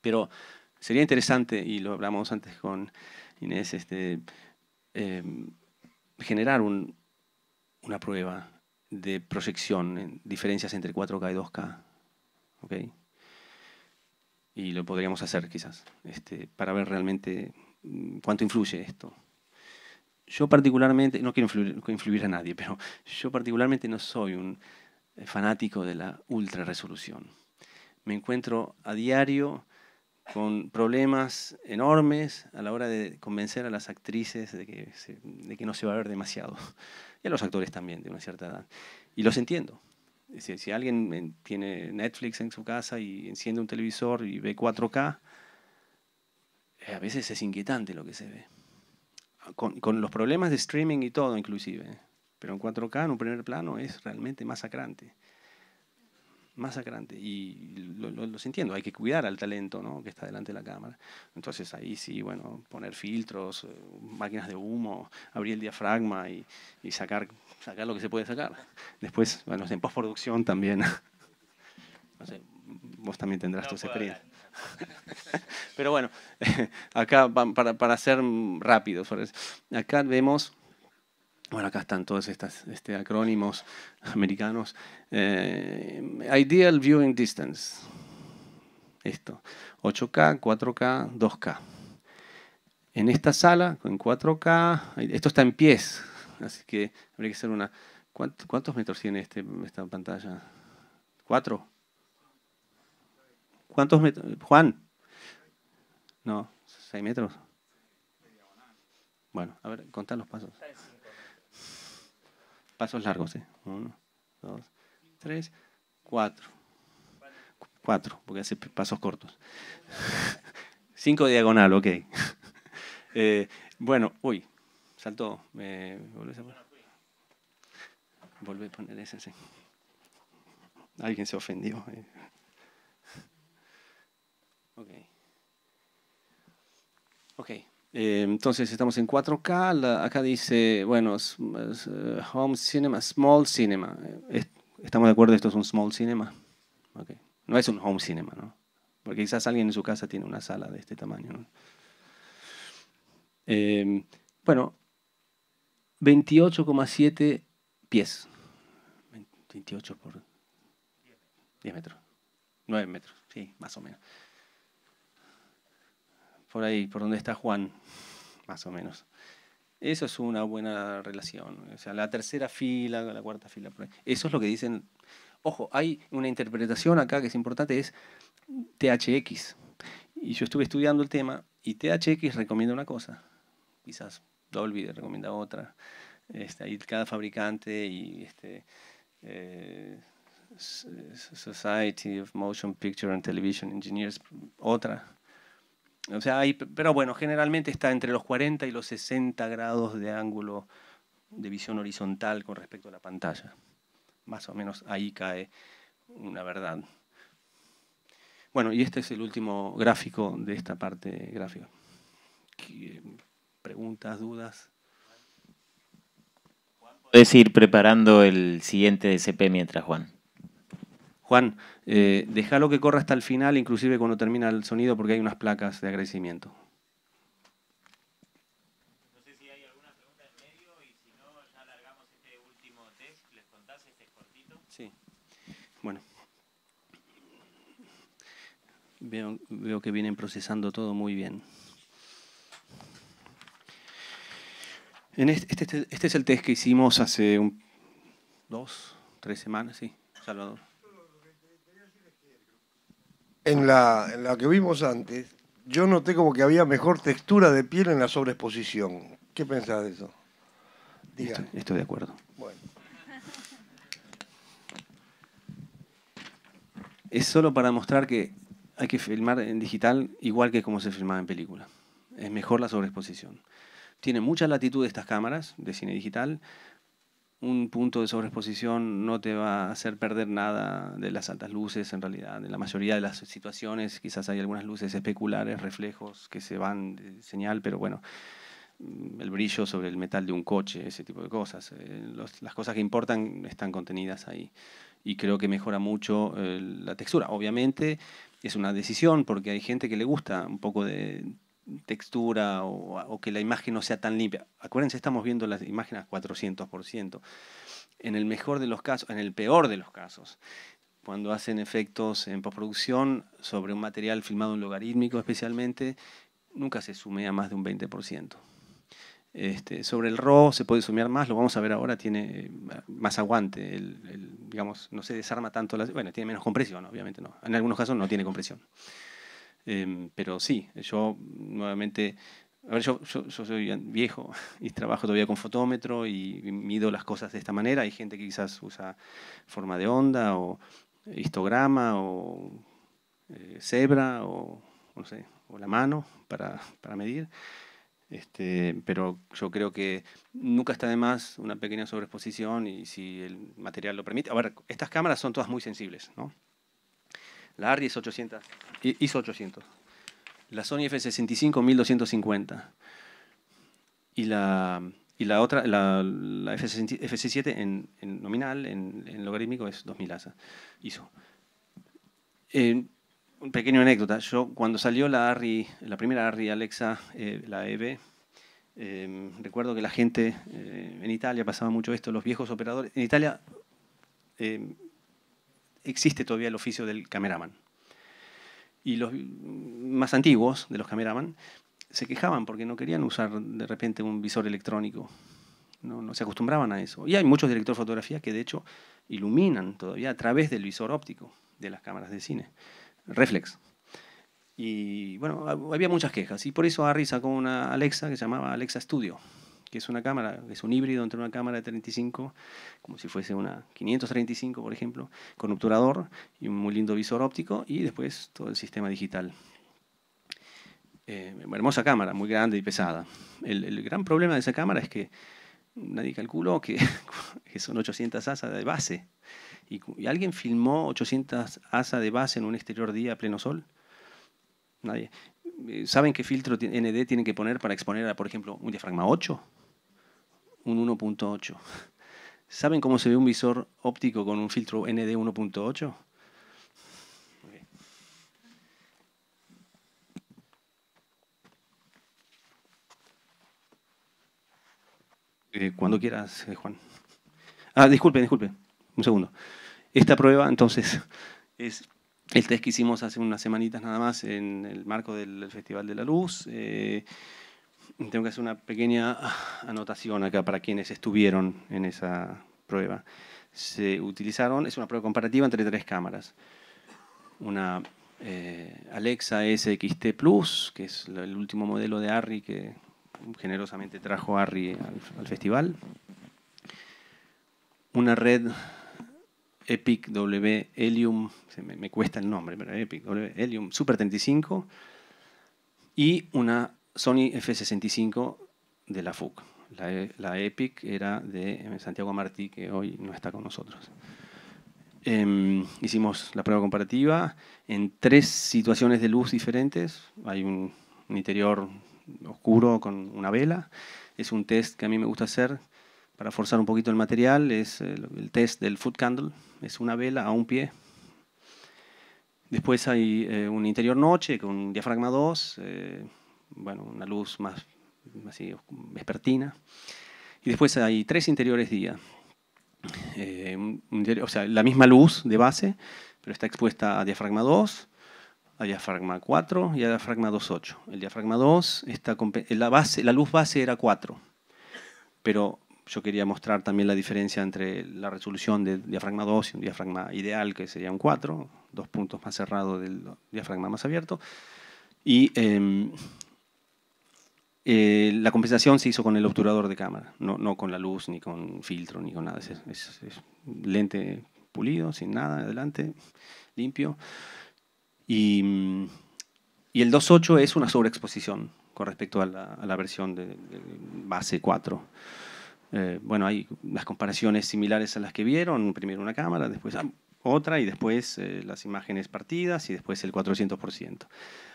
Pero sería interesante, y lo hablamos antes con Inés, este, em, generar una prueba de proyección, en diferencias entre 4K y 2K. ¿okay? Y lo podríamos hacer quizás, este, para ver realmente mm, cuánto influye esto. Yo particularmente, no quiero influir, influir a nadie, pero yo particularmente no soy un eh, fanático de la ultra resolución. Me encuentro a diario con problemas enormes a la hora de convencer a las actrices de que, no se va a ver demasiado, y a los actores también de una cierta edad. Y los entiendo. si alguien eh, tiene Netflix en su casa y enciende un televisor y ve 4K, eh, a veces es inquietante lo que se ve. Con, con los problemas de streaming y todo inclusive. Pero en 4K en un primer plano es realmente masacrante masacrante. Y lo, lo, entiendo, hay que cuidar al talento ¿no? que está delante de la cámara. Entonces ahí sí, bueno, poner filtros, eh, máquinas de humo, abrir el diafragma y, sacar, sacar lo que se puede sacar. Después, bueno, en postproducción también. vos también tendrás tu tus Pero bueno, acá para, para ser rápido, acá vemos bueno, acá están todos estos este, acrónimos americanos. Eh, ideal Viewing Distance. Esto. 8K, 4K, 2K. En esta sala, en 4K, esto está en pies, así que habría que hacer una... ¿Cuántos, metros tiene este, esta pantalla? ¿Cuatro? ¿Cuántos metros? Juan. No, seis metros. Bueno, a ver, contad los pasos. Pasos largos, ¿eh? Uno, dos, tres, cuatro. Cuatro, porque hace pasos cortos. Cinco diagonal, ok. Eh, bueno, uy, saltó. ¿Me a poner? ese, sí. Alguien se ofendió. Eh. Ok. Ok. Eh, entonces estamos en 4K, acá dice, bueno, eh, home cinema, small cinema. Eh, ¿Estamos de acuerdo? Esto es un small cinema. Okay. No es un home cinema, ¿no? Porque quizás alguien en su casa tiene una sala de este tamaño. ¿no? Eh, bueno, 28,7 pies. 28 por 10 metros. 9 metros, sí, más o menos por ahí, por donde está Juan, más o menos. Eso es una buena relación. O sea, la tercera fila, la cuarta fila. Eso es lo que dicen. Ojo, hay una interpretación acá que es importante, es THX. Y yo estuve estudiando el tema y THX recomienda una cosa. Quizás Dolby recomienda otra. Este, cada fabricante y este, eh, Society of Motion Picture and Television Engineers otra. O sea, pero bueno, generalmente está entre los 40 y los 60 grados de ángulo de visión horizontal con respecto a la pantalla. Más o menos ahí cae una verdad. Bueno, y este es el último gráfico de esta parte gráfica. ¿Preguntas, dudas? Puedes ir preparando el siguiente DCP mientras, Juan. Juan, eh, déjalo que corra hasta el final, inclusive cuando termina el sonido, porque hay unas placas de agradecimiento. Sí. si hay Bueno, veo, que vienen procesando todo muy bien. En este, este, este es el test que hicimos hace dos, tres semanas, sí, Salvador en la, que vimos antes, yo noté como que había mejor textura de piel en la sobreexposición. ¿Qué pensás de eso? Estoy, estoy, de acuerdo. Bueno. Es solo para mostrar que hay que filmar en digital igual que como se filmaba en película. Es mejor la sobreexposición. Tiene mucha latitud estas cámaras de cine digital, un punto de sobreexposición no te va a hacer perder nada de las altas luces, en realidad. En la mayoría de las situaciones quizás hay algunas luces especulares, reflejos que se van de señal, pero bueno, mm, el brillo sobre el metal de un coche, ese tipo de cosas. Eh, las cosas que importan están contenidas ahí. Y creo que mejora mucho eh, la textura. Obviamente es una decisión porque hay gente que le gusta un poco de textura o, que la imagen no sea tan limpia. Acuérdense, estamos viendo las imágenes a 400%. En el mejor de los casos, en el peor de los casos, cuando hacen efectos en postproducción sobre un material filmado en logarítmico especialmente, nunca se sumea más de un 20%. Este, sobre el RAW se puede sumear más, lo vamos a ver ahora, tiene eh, más aguante, el, digamos, no se desarma tanto, la, bueno, tiene menos compresión, obviamente no, en algunos casos no tiene compresión. Em, pero sí, yo nuevamente, a ver, yo, soy viejo y trabajo todavía con fotómetro y mido las cosas de esta manera. Hay gente que quizás usa forma de onda o histograma o eh, cebra o, no sé, o la mano para, para medir. Este, pero yo creo que nunca está de más una pequeña sobreexposición y si el material lo permite. A ver, estas cámaras son todas muy sensibles, ¿no? La ARRI hizo 800, 800. La Sony F65 1250. Y la, la otra, la, F67 en, nominal, en, logarítmico, es 2000 ASA, hizo. un pequeño anécdota. Yo, cuando salió la ARRI, la primera ARRI Alexa, eh, la EB, em, recuerdo que la gente eh, en Italia pasaba mucho esto, los viejos operadores. En Italia em, existe todavía el oficio del cameraman. Y los más antiguos de los cameraman se quejaban porque no querían usar de repente un visor electrónico. No, no se acostumbraban a eso. Y hay muchos directores de fotografía que de hecho iluminan todavía a través del visor óptico de las cámaras de cine, reflex. Y bueno, había muchas quejas y por eso Harry sacó una Alexa que se llamaba Alexa Studio, que es una cámara, es un híbrido entre una cámara de 35, como si fuese una 535, por ejemplo, con obturador y un muy lindo visor óptico y después todo el sistema digital. Eh, hermosa cámara, muy grande y pesada. El, gran problema de esa cámara es que nadie calculó que, son 800 asas de base. Y, alguien filmó 800 asas de base en un exterior día a pleno sol? Nadie. Eh, ¿saben qué filtro ND tienen que poner para exponer a, por ejemplo, un diafragma 8? Un 1.8. ¿Saben cómo se ve un visor óptico con un filtro ND 1.8? Eh, cuando quieras, eh, Juan. Ah, disculpe, disculpe. Un segundo. Esta prueba, entonces, es el test que hicimos hace unas semanitas nada más en el marco del Festival de la Luz. Eh, tengo que hacer una pequeña anotación acá para quienes estuvieron en esa prueba. Se utilizaron, es una prueba comparativa entre tres cámaras. Una eh, Alexa SXT Plus, que es el último modelo de ARRI que generosamente trajo ARRI al festival. Una red Epic W Helium, me, cuesta el nombre, pero Epic W Helium Super 35 y una Sony F65 de la FUC. La, Epic era de Santiago Martí, que hoy no está con nosotros. Em, hicimos la prueba comparativa en tres situaciones de luz diferentes. Hay un, un interior oscuro con una vela. Es un test que a mí me gusta hacer para forzar un poquito el material, es eh, el, test del foot candle, es una vela a un pie. Después hay eh, un interior noche con diafragma 2, eh, bueno, una luz más así, vespertina. Y después hay tres interiores día. o sea, la misma luz de base, pero está expuesta a diafragma 2, a diafragma 4 y a diafragma 2.8. El diafragma 2, está la, base, la luz base era 4, pero yo quería mostrar también la diferencia entre la resolución del diafragma 2 y un diafragma ideal, que sería un 4, dos puntos más cerrados del diafragma más abierto. Y em, eh, la compensación se hizo con el obturador de cámara, no, no, con la luz, ni con filtro, ni con nada. Es, lente pulido, sin nada, adelante, limpio. Y, y el 2.8 es una sobreexposición con respecto a la, versión de base 4. Eh, bueno, hay las comparaciones similares a las que vieron, primero una cámara, después ah, otra y después eh, las imágenes partidas y después el 400%.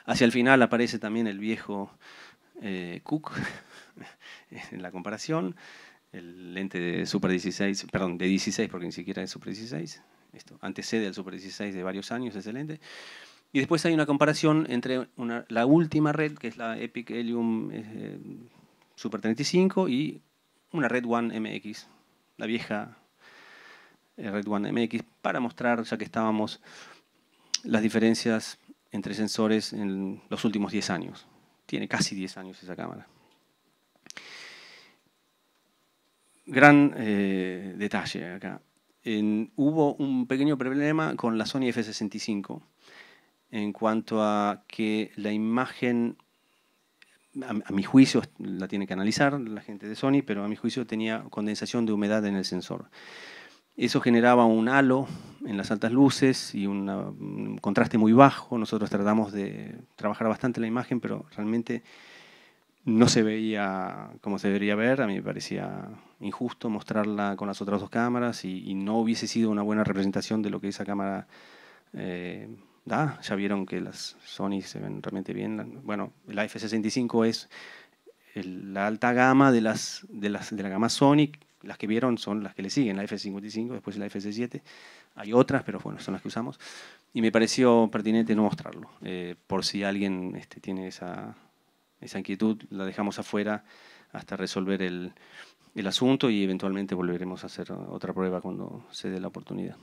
Hacia el final aparece también el viejo eh, Cook en la comparación, el lente de Super 16, perdón, de 16 porque ni siquiera es Super 16, esto antecede al Super 16 de varios años ese lente. Y después hay una comparación entre la última red, que es la Epic Helium Super 35, y una Red One MX, la vieja eh, Red One MX, para mostrar, ya que estábamos, las diferencias entre sensores en los últimos 10 años. Tiene casi 10 años esa cámara. Gran eh, detalle acá. hubo un pequeño problema con la Sony F65 en cuanto a que la imagen a, mi juicio, la tiene que analizar la gente de Sony, pero a mi juicio tenía condensación de humedad en el sensor. Eso generaba un halo en las altas luces y un contraste muy bajo. Nosotros tratamos de trabajar bastante la imagen, pero realmente no se veía como se debería ver. A mí me parecía injusto mostrarla con las otras dos cámaras y, no hubiese sido una buena representación de lo que esa cámara eh, da. Ya vieron que las Sony se ven realmente bien. Bueno, el F65 es la alta gama de, las, de, las, de la gama Sony. Las que vieron son las que le siguen, la F55, después la F67. Hay otras, pero bueno, son las que usamos. Y me pareció pertinente no mostrarlo. Eh, por si alguien este, tiene esa, esa inquietud, la dejamos afuera hasta resolver el, el asunto y eventualmente volveremos a hacer otra prueba cuando se dé la oportunidad.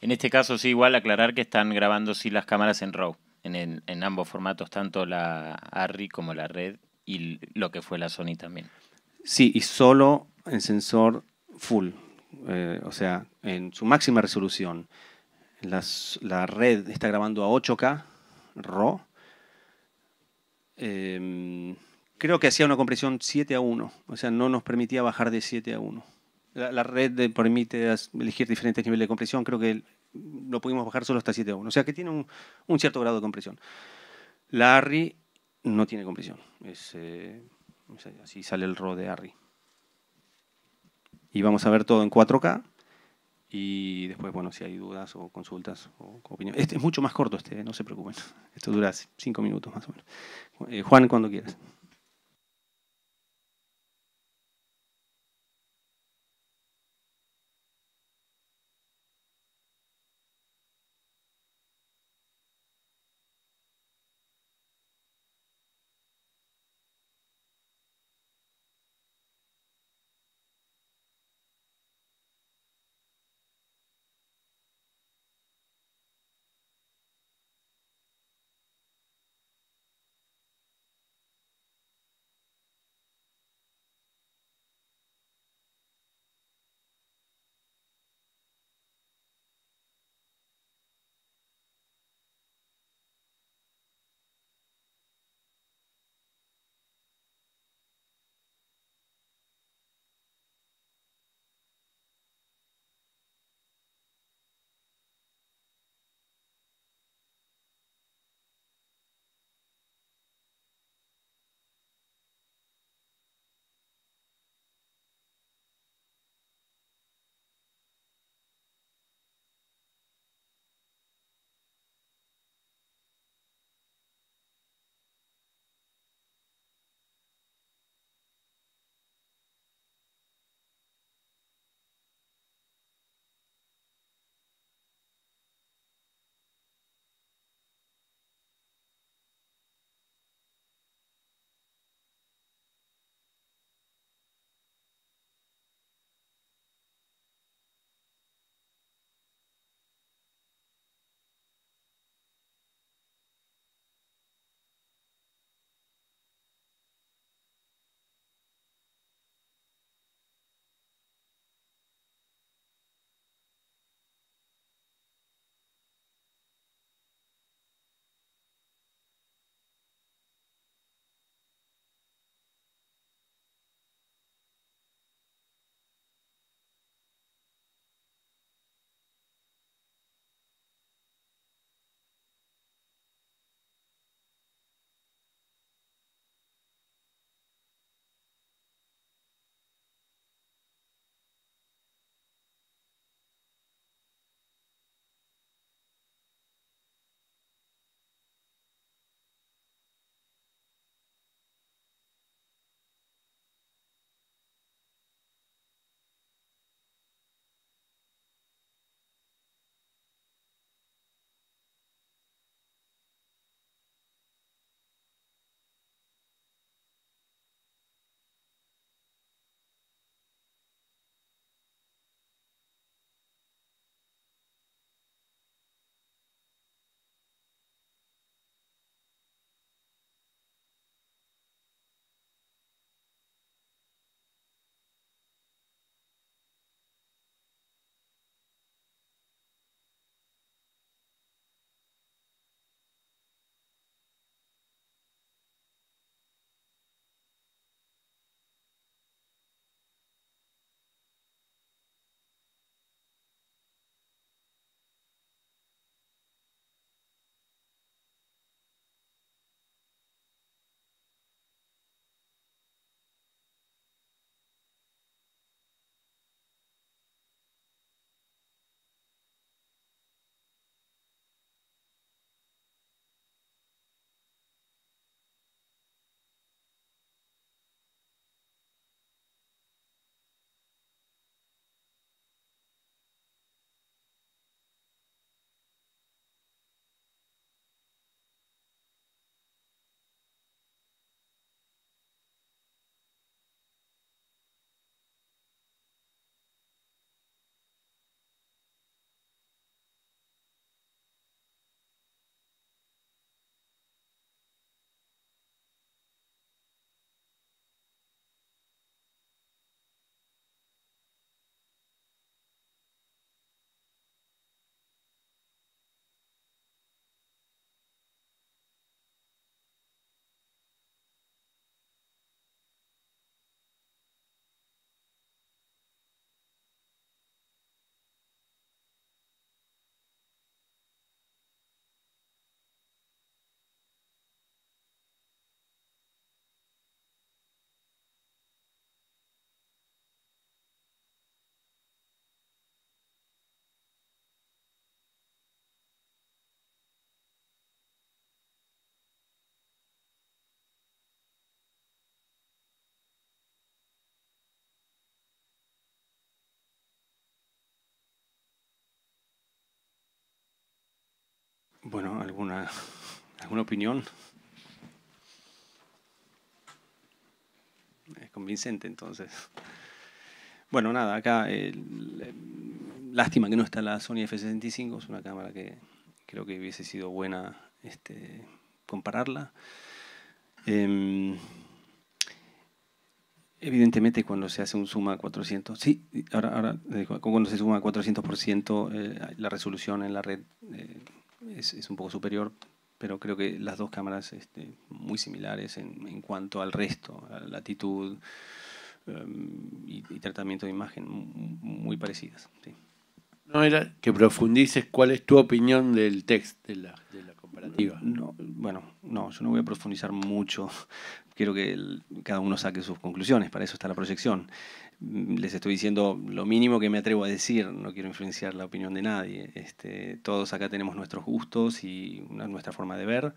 En este caso sí, igual aclarar que están grabando sí las cámaras en RAW, en, ambos formatos, tanto la ARRI como la red y lo que fue la Sony también. Sí, y solo en sensor full, eh, o sea, en su máxima resolución. la red está grabando a 8K RAW. Em, creo que hacía una compresión 7 a 1, o sea, no nos permitía bajar de 7 a 1 la, red permite elegir diferentes niveles de compresión. Creo que lo pudimos bajar solo hasta 7.1. O sea que tiene un, cierto grado de compresión. La ARRI no tiene compresión. Es, eh, así sale el RO de ARRI. Y vamos a ver todo en 4K. Y después, bueno, si hay dudas o consultas o opiniones. Este es mucho más corto, este, ¿eh? no se preocupen. Esto dura 5 minutos más o menos. Eh, Juan, cuando quieras. alguna, alguna opinión. Es convincente entonces. Bueno, nada, acá lástima que no está la Sony F65, es una cámara que creo que hubiese sido buena este, compararla. Em, evidentemente cuando se hace un suma 400, sí, ahora, ahora cuando se suma 400% eh, la resolución en la red eh, es, es un poco superior, pero creo que las dos cámaras este, muy similares en, en, cuanto al resto, a la latitud em, y, tratamiento de imagen, muy parecidas. No era que profundices cuál es tu opinión del texto, de la, comparativa. Mm, no, bueno, no, yo no voy a profundizar mucho. Quiero que cada uno saque sus conclusiones, para eso está la proyección. Mm, les estoy diciendo lo mínimo que me atrevo a decir, no quiero influenciar la opinión de nadie. Este, todos acá tenemos nuestros gustos y nuestra forma de ver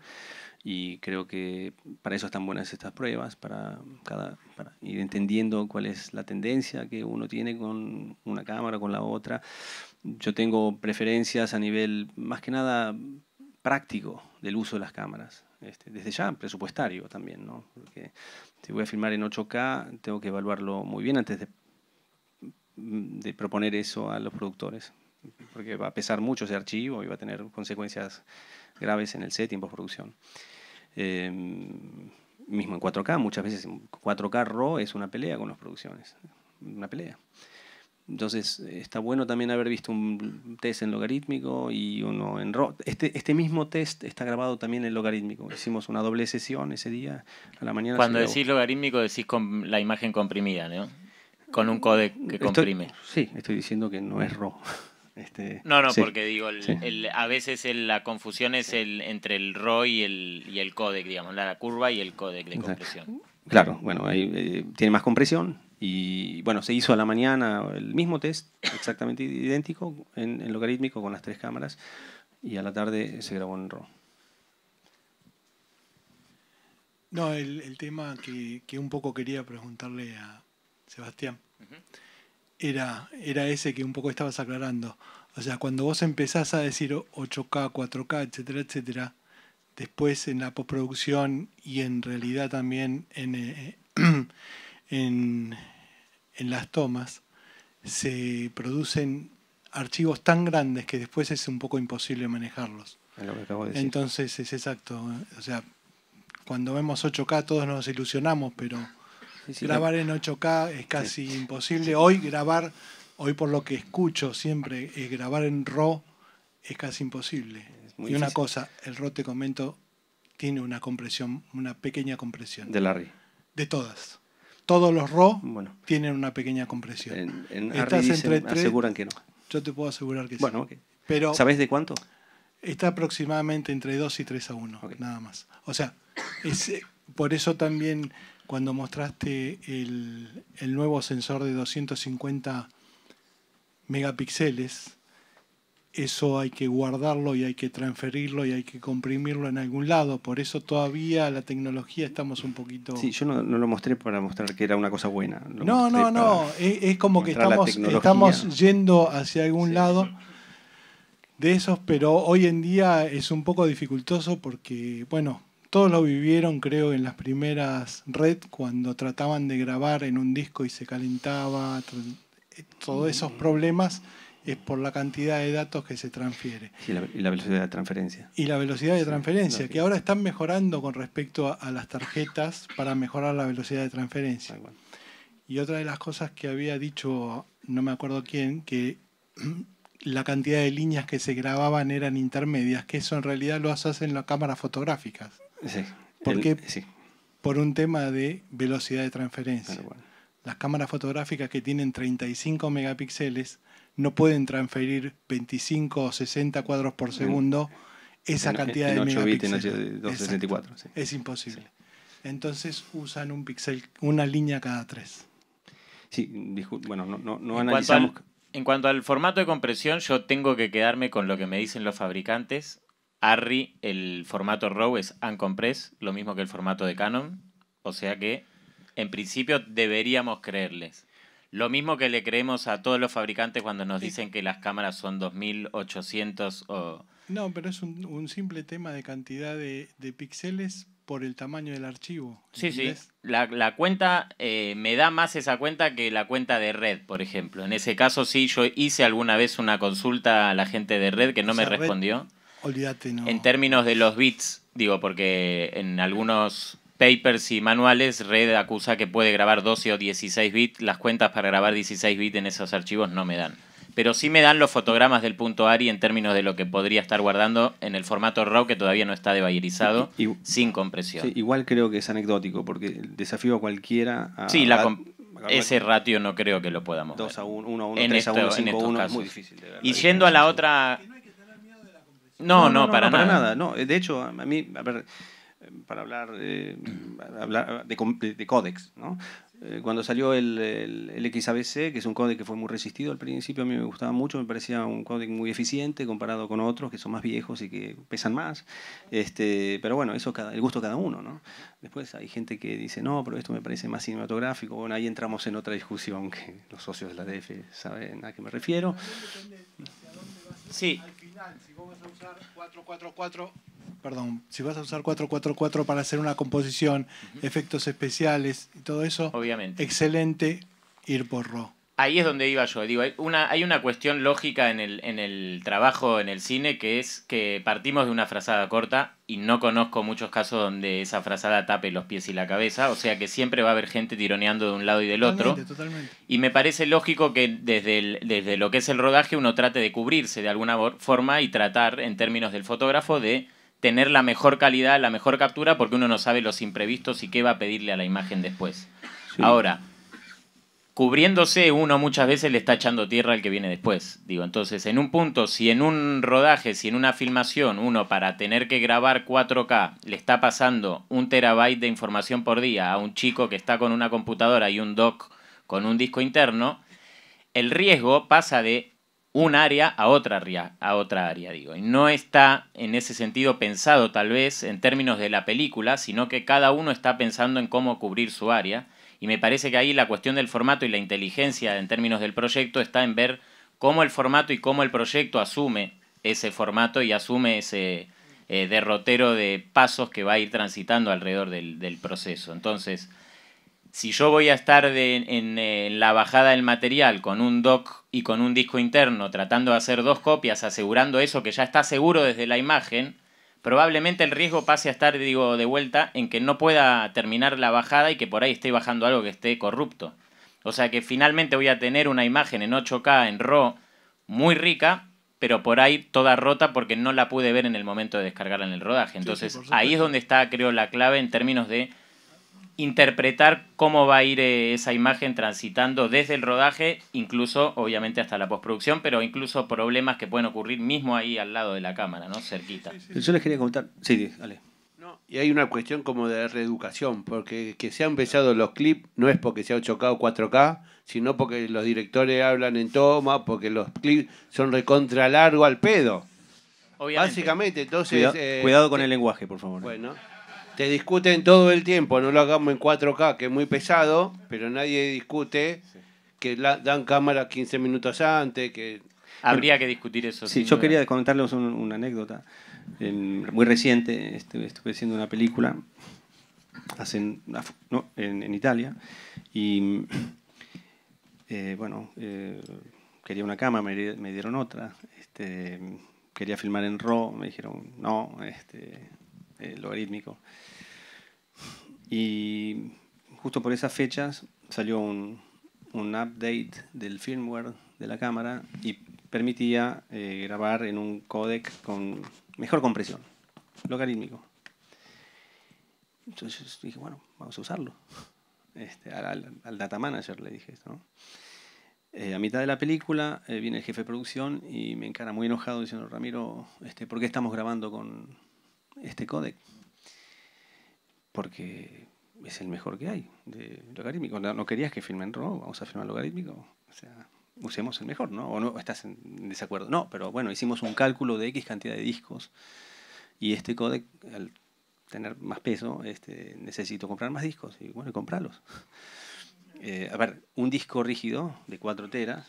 y creo que para eso están buenas estas pruebas, para, cada, ir entendiendo cuál es la tendencia que uno tiene con una cámara, con la otra. Yo tengo preferencias a nivel más que nada práctico del uso de las cámaras. Este, desde ya presupuestario también, ¿no? Si voy a filmar en 8K, tengo que evaluarlo muy bien antes mm, de, proponer eso a los productores, porque va a pesar mucho ese archivo y va a tener consecuencias graves en el set y en postproducción. Em, mismo en 4K, muchas veces 4K RAW es una pelea con las producciones, una pelea. Entonces, eh, está bueno también haber visto un test en logarítmico y uno en ro Este, este mismo test está grabado también en logarítmico. Hicimos una doble sesión ese día, a la mañana. Cuando decís logarítmico, decís con la imagen comprimida, ¿no? Con un codec que comprime. sí, estoy diciendo que no es ro Este, no, no, porque digo, a veces la confusión es el, entre el ro y el, y el codec, digamos, la curva y el codec de compresión. Claro, bueno, ahí, eh, tiene más compresión. Y bueno, se hizo a la mañana el mismo test, exactamente idéntico, en, logarítmico con las tres cámaras, y a la tarde se grabó en RAW. No, el, tema que, un poco quería preguntarle a Sebastián era, era ese que un poco estabas aclarando. O sea, cuando vos empezás a decir 8K, 4K, etcétera, etcétera, después en la postproducción y en realidad también eh, en, en, las tomas, se producen archivos tan grandes que después es un poco imposible manejarlos. Entonces es exacto. O sea, cuando vemos 8K todos nos ilusionamos, pero grabar en 8K es casi imposible. Hoy grabar, hoy por lo que escucho siempre, grabar en RAW es casi imposible y una cosa, el te comento, tiene una compresión, una pequeña compresión. De la ri De todas. Todos los ro tienen una pequeña compresión. Estás aseguran que no. Yo te puedo asegurar que sí. Bueno, Pero ¿Sabes de cuánto? Está aproximadamente entre 2 y 3 a 1, nada más. O sea, eh, por eso también cuando mostraste el, el nuevo sensor de 250 megapíxeles, eso hay que guardarlo y hay que transferirlo y hay que comprimirlo en algún lado. Por eso todavía la tecnología estamos un poquito... Sí, yo no, lo mostré para mostrar que era una cosa buena. no, no, no, e, es, como que estamos, yendo hacia algún lado de esos, pero hoy en día es un poco dificultoso porque, bueno, todos lo vivieron creo en las primeras red cuando trataban de grabar en un disco y se calentaba, eh, todos esos problemas es por la cantidad de datos que se transfiere. y la velocidad de transferencia. Y la velocidad de transferencia, que ahora están mejorando con respecto a, las tarjetas para mejorar la velocidad de transferencia. Y otra de las cosas que había dicho, no me acuerdo quién, que la cantidad de líneas que se grababan eran intermedias, que eso en realidad lo hacen las cámaras fotográficas. Sí. Porque por un tema de velocidad de transferencia. Las cámaras fotográficas que tienen 35 megapíxeles no pueden transferir 25 o 60 cuadros por mm. segundo esa cantidad de 8 megapíxeles. Es imposible. Entonces usan un pixel, una línea cada tres. Sí, bueno, no, no, no analizamos. en cuanto al formato de compresión, yo tengo que quedarme con lo que me dicen los fabricantes. ARRI, el formato RAW es uncompressed, lo mismo que el formato de Canon. O sea que, en principio, deberíamos creerles. Lo mismo que le creemos a todos los fabricantes cuando nos dicen que las cámaras son 2800 o... No, pero es un, un simple tema de cantidad de, de píxeles por el tamaño del archivo. Sí, sí. La, la cuenta, eh, me da más esa cuenta que la cuenta de red, por ejemplo. En ese caso sí, yo hice alguna vez una consulta a la gente de red que no me respondió. olvídate, no. En términos de los bits, digo, porque en algunos papers y manuales, Red acusa que puede grabar 12 o 16 bits. Las cuentas para grabar 16 bits en esos archivos no me dan. Pero sí me dan los fotogramas del punto ARI en términos de lo que podría estar guardando en el formato RAW que todavía no está debayerizado, sin compresión. igual creo que es anecdótico, porque desafío a cualquiera a. Sí, ese ratio no creo que lo podamos 2 a 1, 1 a 1, 3 a 1, es muy difícil Y yendo a la otra... No, no, para, nada. para, nada. No, de hecho, a mí, a para hablar, eh, hablar ah, de, de, códex. Eh, cuando salió el, el, XABC, que es un códec que fue muy resistido al principio, a mí me gustaba mucho, me parecía un códec muy eficiente comparado con otros que son más viejos y que pesan más. Este, pero bueno, eso el gusto cada uno. Después hay gente que dice, no, pero esto me parece más cinematográfico. Bueno, ahí entramos en otra discusión que los socios de la DF saben a qué me refiero. Sí. Al final, si a usar 444 perdón, si vas a usar 444 para hacer una composición, efectos especiales y todo eso, obviamente. Excelente ir por RAW. Ahí es donde iba yo. Digo, hay una, hay una cuestión lógica en el, en el trabajo en el cine que es que partimos de una frazada corta y no conozco muchos casos donde esa frazada tape los pies y la cabeza. O sea que siempre va a haber gente tironeando de un lado y del otro. Totalmente. Y me parece lógico que desde, desde lo que es el rodaje uno trate de cubrirse de alguna forma y tratar, en términos del fotógrafo, de tener la mejor calidad, la mejor captura, porque uno no sabe los imprevistos y qué va a pedirle a la imagen después. Ahora, cubriéndose uno muchas veces le está echando tierra al que viene después. Digo, entonces, en un punto, si en un rodaje, si en una filmación, uno para tener que grabar 4K le está pasando un terabyte de información por día a un chico que está con una computadora y un dock con un disco interno, el riesgo pasa de un área a otra área, a otra área, digo. Y no está en ese sentido pensado tal vez en términos de la película, sino que cada uno está pensando en cómo cubrir su área. Y me parece que ahí la cuestión del formato y la inteligencia en términos del proyecto está en ver cómo el formato y cómo el proyecto asume ese formato y asume ese eh, derrotero de pasos que va a ir transitando alrededor del, proceso. Entonces, si yo voy a estar en eh, la bajada del material con un doc y con un disco interno tratando de hacer dos copias, asegurando eso que ya está seguro desde la imagen, probablemente el riesgo pase a estar, digo, de vuelta en que no pueda terminar la bajada y que por ahí esté bajando algo que esté corrupto. O sea que finalmente voy a tener una imagen en 8K en RAW muy rica, pero por ahí toda rota porque no la pude ver en el momento de descargarla en el rodaje. Entonces ahí es donde está, creo, la clave en términos de interpretar cómo va a ir eh, esa imagen transitando desde el rodaje, incluso obviamente hasta la postproducción, pero incluso problemas que pueden ocurrir mismo ahí al lado de la cámara, ¿no? Cerquita. Yo les quería contar Sí, dale. y hay una cuestión como de reeducación, porque que se han besado los clips no es porque se 8 chocado o 4K, sino porque los directores hablan en toma, porque los clips son recontra largo al pedo. Básicamente, entonces. Eh, cuidado con eh, el lenguaje, por favor. Bueno. Te discuten todo el tiempo, no lo hagamos en 4K, que es muy pesado, pero nadie discute que dan cámara 15 minutos antes, que... Habría que discutir eso. Sí, yo quería contarles una anécdota muy reciente. estuve haciendo una película hace en, en, Italia y, eh, bueno, eh, quería una cama, me, dieron otra. Este, quería filmar en RAW, me dijeron no, este, eh, logarítmico. Y justo por esas fechas salió un, update del firmware de la cámara y permitía eh, grabar en un codec con mejor compresión, logarítmico. Entonces dije, bueno, vamos a usarlo. Este, al, data manager le dije esto. ¿no? Eh, a mitad de la película eh, viene el jefe de producción y me encara muy enojado diciendo, Ramiro, este, ¿por qué estamos grabando con este codec? porque es el mejor que hay de logarítmico. No, querías que filmen RAW, vamos a filmar logarítmico. O sea, usemos el mejor, ¿no? O no estás en desacuerdo. No, pero bueno, hicimos un cálculo de X cantidad de discos y este codec, al tener más peso, este, necesito comprar más discos. Y bueno, comprarlos. Eh, a ver, un disco rígido de 4 teras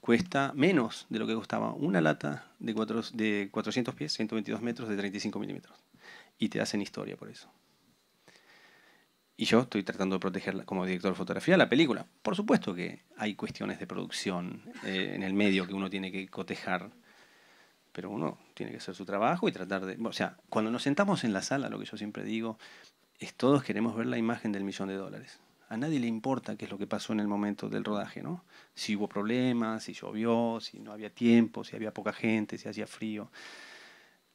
cuesta menos de lo que costaba una lata de, cuatro, de 400 pies, 122 metros de 35 milímetros. Y te hacen historia por eso. Y yo estoy tratando de proteger como director de fotografía la película. Por supuesto que hay cuestiones de producción eh, en el medio que uno tiene que cotejar, pero uno tiene que hacer su trabajo y tratar de... o sea, cuando nos sentamos en la sala, lo que yo siempre digo, es todos queremos ver la imagen del millón de dólares. A nadie le importa qué es lo que pasó en el momento del rodaje, ¿no? Si hubo problemas, si llovió, si no había tiempo, si había poca gente, si hacía frío.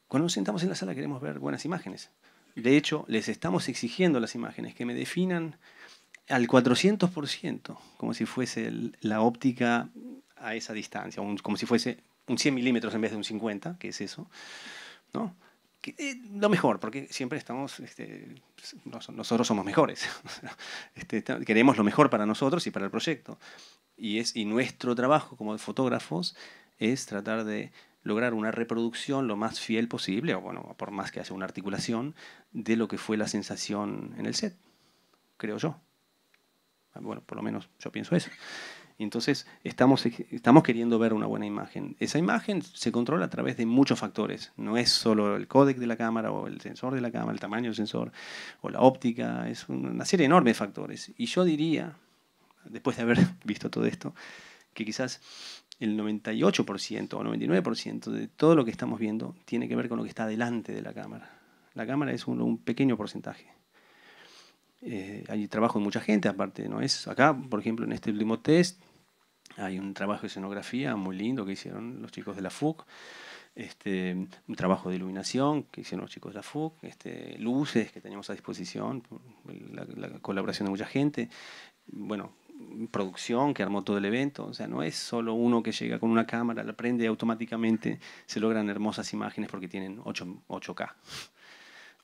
Cuando nos sentamos en la sala queremos ver buenas imágenes de hecho, les estamos exigiendo las imágenes que me definan al 400%, como si fuese la óptica a esa distancia, como si fuese un 100 milímetros en vez de un 50, que es eso, ¿no? Eh, lo mejor, porque siempre estamos, este, nosotros somos mejores, este, queremos lo mejor para nosotros y para el proyecto. Y, es, y nuestro trabajo como fotógrafos es tratar de lograr una reproducción lo más fiel posible, o bueno, por más que haya una articulación, de lo que fue la sensación en el set, creo yo. Ah, bueno, por lo menos yo pienso eso. Entonces, estamos, estamos queriendo ver una buena imagen. Esa imagen se controla a través de muchos factores. No es solo el códec de la cámara o el sensor de la cámara, el tamaño del sensor o la óptica. Es una serie enorme de factores. Y yo diría, después de haber visto todo esto, que quizás el 98% o 99% de todo lo que estamos viendo tiene que ver con lo que está delante de la cámara. La cámara es un, pequeño porcentaje. Eh, hay trabajo de mucha gente, aparte, ¿no? Es acá, por ejemplo, en este último test, hay un trabajo de escenografía muy lindo que hicieron los chicos de la FUC, este, un trabajo de iluminación que hicieron los chicos de la FUC, este, luces que tenemos a disposición, la colaboración de mucha gente. Bueno, producción que armó todo el evento. O sea, no es solo uno que llega con una cámara, la prende automáticamente se logran hermosas imágenes porque tienen 8, k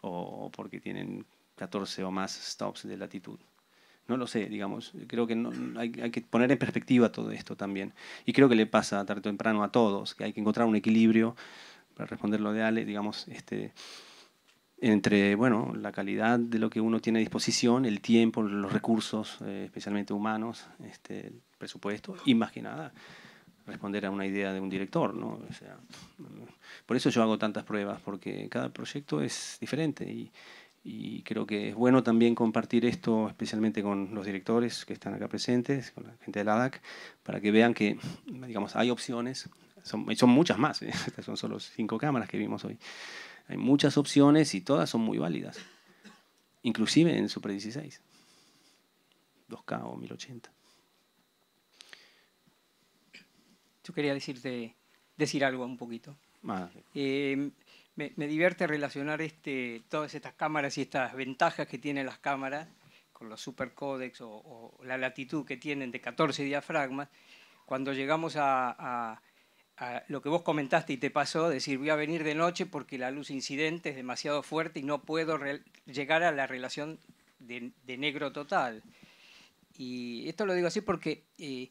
o porque tienen 14 o más stops de latitud. No lo sé, digamos. Creo que hay, hay, que poner en perspectiva todo esto también. Y creo que le pasa tarde o temprano a todos, que hay que encontrar un equilibrio, para responder lo de Ale, digamos, este, entre bueno, la calidad de lo que uno tiene a disposición, el tiempo, los recursos, eh, especialmente humanos, este, el presupuesto y más que nada responder a una idea de un director. ¿no? O sea, por eso yo hago tantas pruebas, porque cada proyecto es diferente y, creo que es bueno también compartir esto, especialmente con los directores que están acá presentes, con la gente de la DAC, para que vean que digamos, hay opciones, son, son muchas más, ¿eh? estas son solo cinco cámaras que vimos hoy. Hay muchas opciones y todas son muy válidas, inclusive en Super 16, 2K o 1080. Yo quería decirte, decir algo un poquito. Ah, em, me, divierte relacionar este, todas estas cámaras y estas ventajas que tienen las cámaras con los supercodecs o, o la latitud que tienen de 14 diafragmas. Cuando llegamos a lo que vos comentaste y te pasó, decir voy a venir de noche porque la luz incidente es demasiado fuerte y no puedo llegar a la relación de, negro total. Y esto lo digo así porque eh,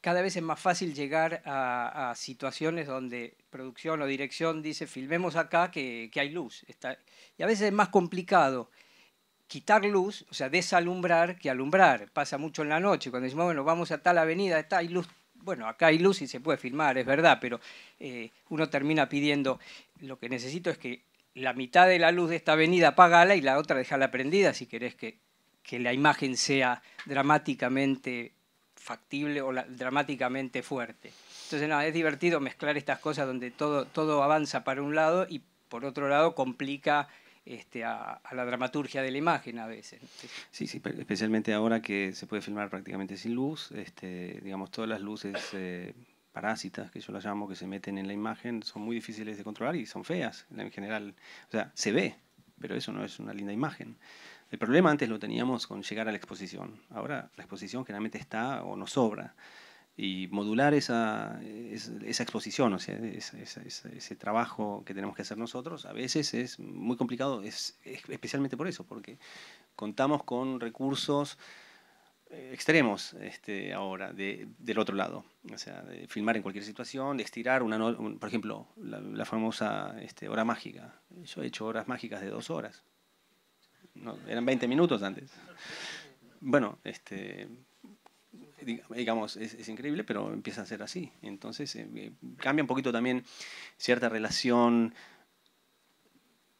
cada vez es más fácil llegar a, situaciones donde producción o dirección dice filmemos acá que, que hay luz. Está... y a veces es más complicado quitar luz, o sea, desalumbrar que alumbrar. Pasa mucho en la noche, cuando decimos, bueno, vamos a tal avenida, está, hay luz bueno, acá hay luz y se puede filmar, es verdad, pero eh, uno termina pidiendo, lo que necesito es que la mitad de la luz de esta avenida apagala y la otra déjala prendida si querés que, la imagen sea dramáticamente factible o dramáticamente fuerte. Entonces, no, es divertido mezclar estas cosas donde todo avanza para un lado y por otro lado complica este, a, la dramaturgia de la imagen a veces. Sí, sí, especialmente ahora que se puede filmar prácticamente sin luz, este, digamos, todas las luces eh, parásitas, que yo las llamo, que se meten en la imagen, son muy difíciles de controlar y son feas en general. O sea, se ve, pero eso no es una linda imagen. El problema antes lo teníamos con llegar a la exposición. Ahora la exposición generalmente está o nos sobra y modular esa, esa exposición, o sea, ese, trabajo que tenemos que hacer nosotros, a veces es muy complicado, es, especialmente por eso, porque contamos con recursos eh, extremos este, ahora de, del otro lado. O sea, de filmar en cualquier situación, de estirar una... por ejemplo, la, famosa este, hora mágica. Yo he hecho horas mágicas de dos horas. No, eran 20 minutos antes. Bueno, este, digamos, es, increíble, pero empieza a ser así. Entonces eh, eh, cambia un poquito también cierta relación.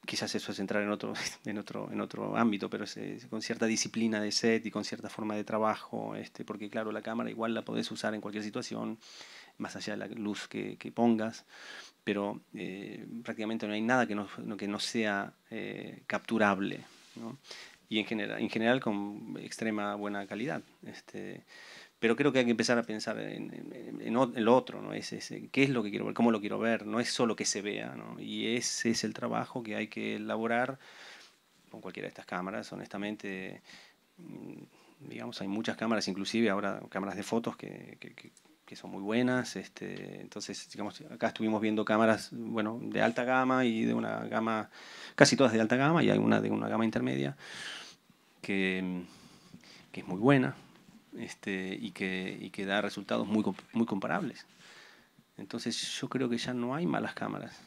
Quizás eso es entrar en otro, en otro, en otro ámbito, pero con cierta disciplina de set y con cierta forma de trabajo, este, porque claro, la cámara igual la podés usar en cualquier situación, más allá de la luz que, pongas, pero eh, prácticamente no hay nada que no, que no sea capturable. ¿no? Y en general, en general con extrema buena calidad. Este, pero creo que hay que empezar a pensar en, el otro, ¿no? Es, qué es lo que quiero ver, cómo lo quiero ver, no es solo que se vea, ¿no? Y ese es el trabajo que hay que elaborar con cualquiera de estas cámaras, honestamente, mm, digamos, hay muchas cámaras, inclusive ahora cámaras de fotos que, que, que son muy buenas, este, entonces, digamos, acá estuvimos viendo cámaras, bueno, de alta gama y de una gama, casi todas de alta gama y hay una de una gama intermedia que, que es muy buena, este, y, que, y que da resultados muy, muy comparables. Entonces yo creo que ya no hay malas cámaras.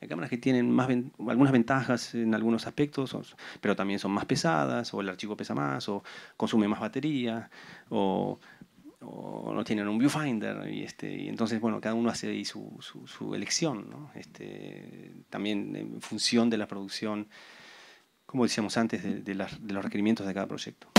Hay cámaras que tienen más algunas ventajas en algunos aspectos, pero también son más pesadas, o el archivo pesa más, o consume más batería, o, no tienen un viewfinder y este y entonces bueno cada uno hace ahí su, su, elección ¿no? este, también en función de la producción como decíamos antes de los requerimientos de cada proyecto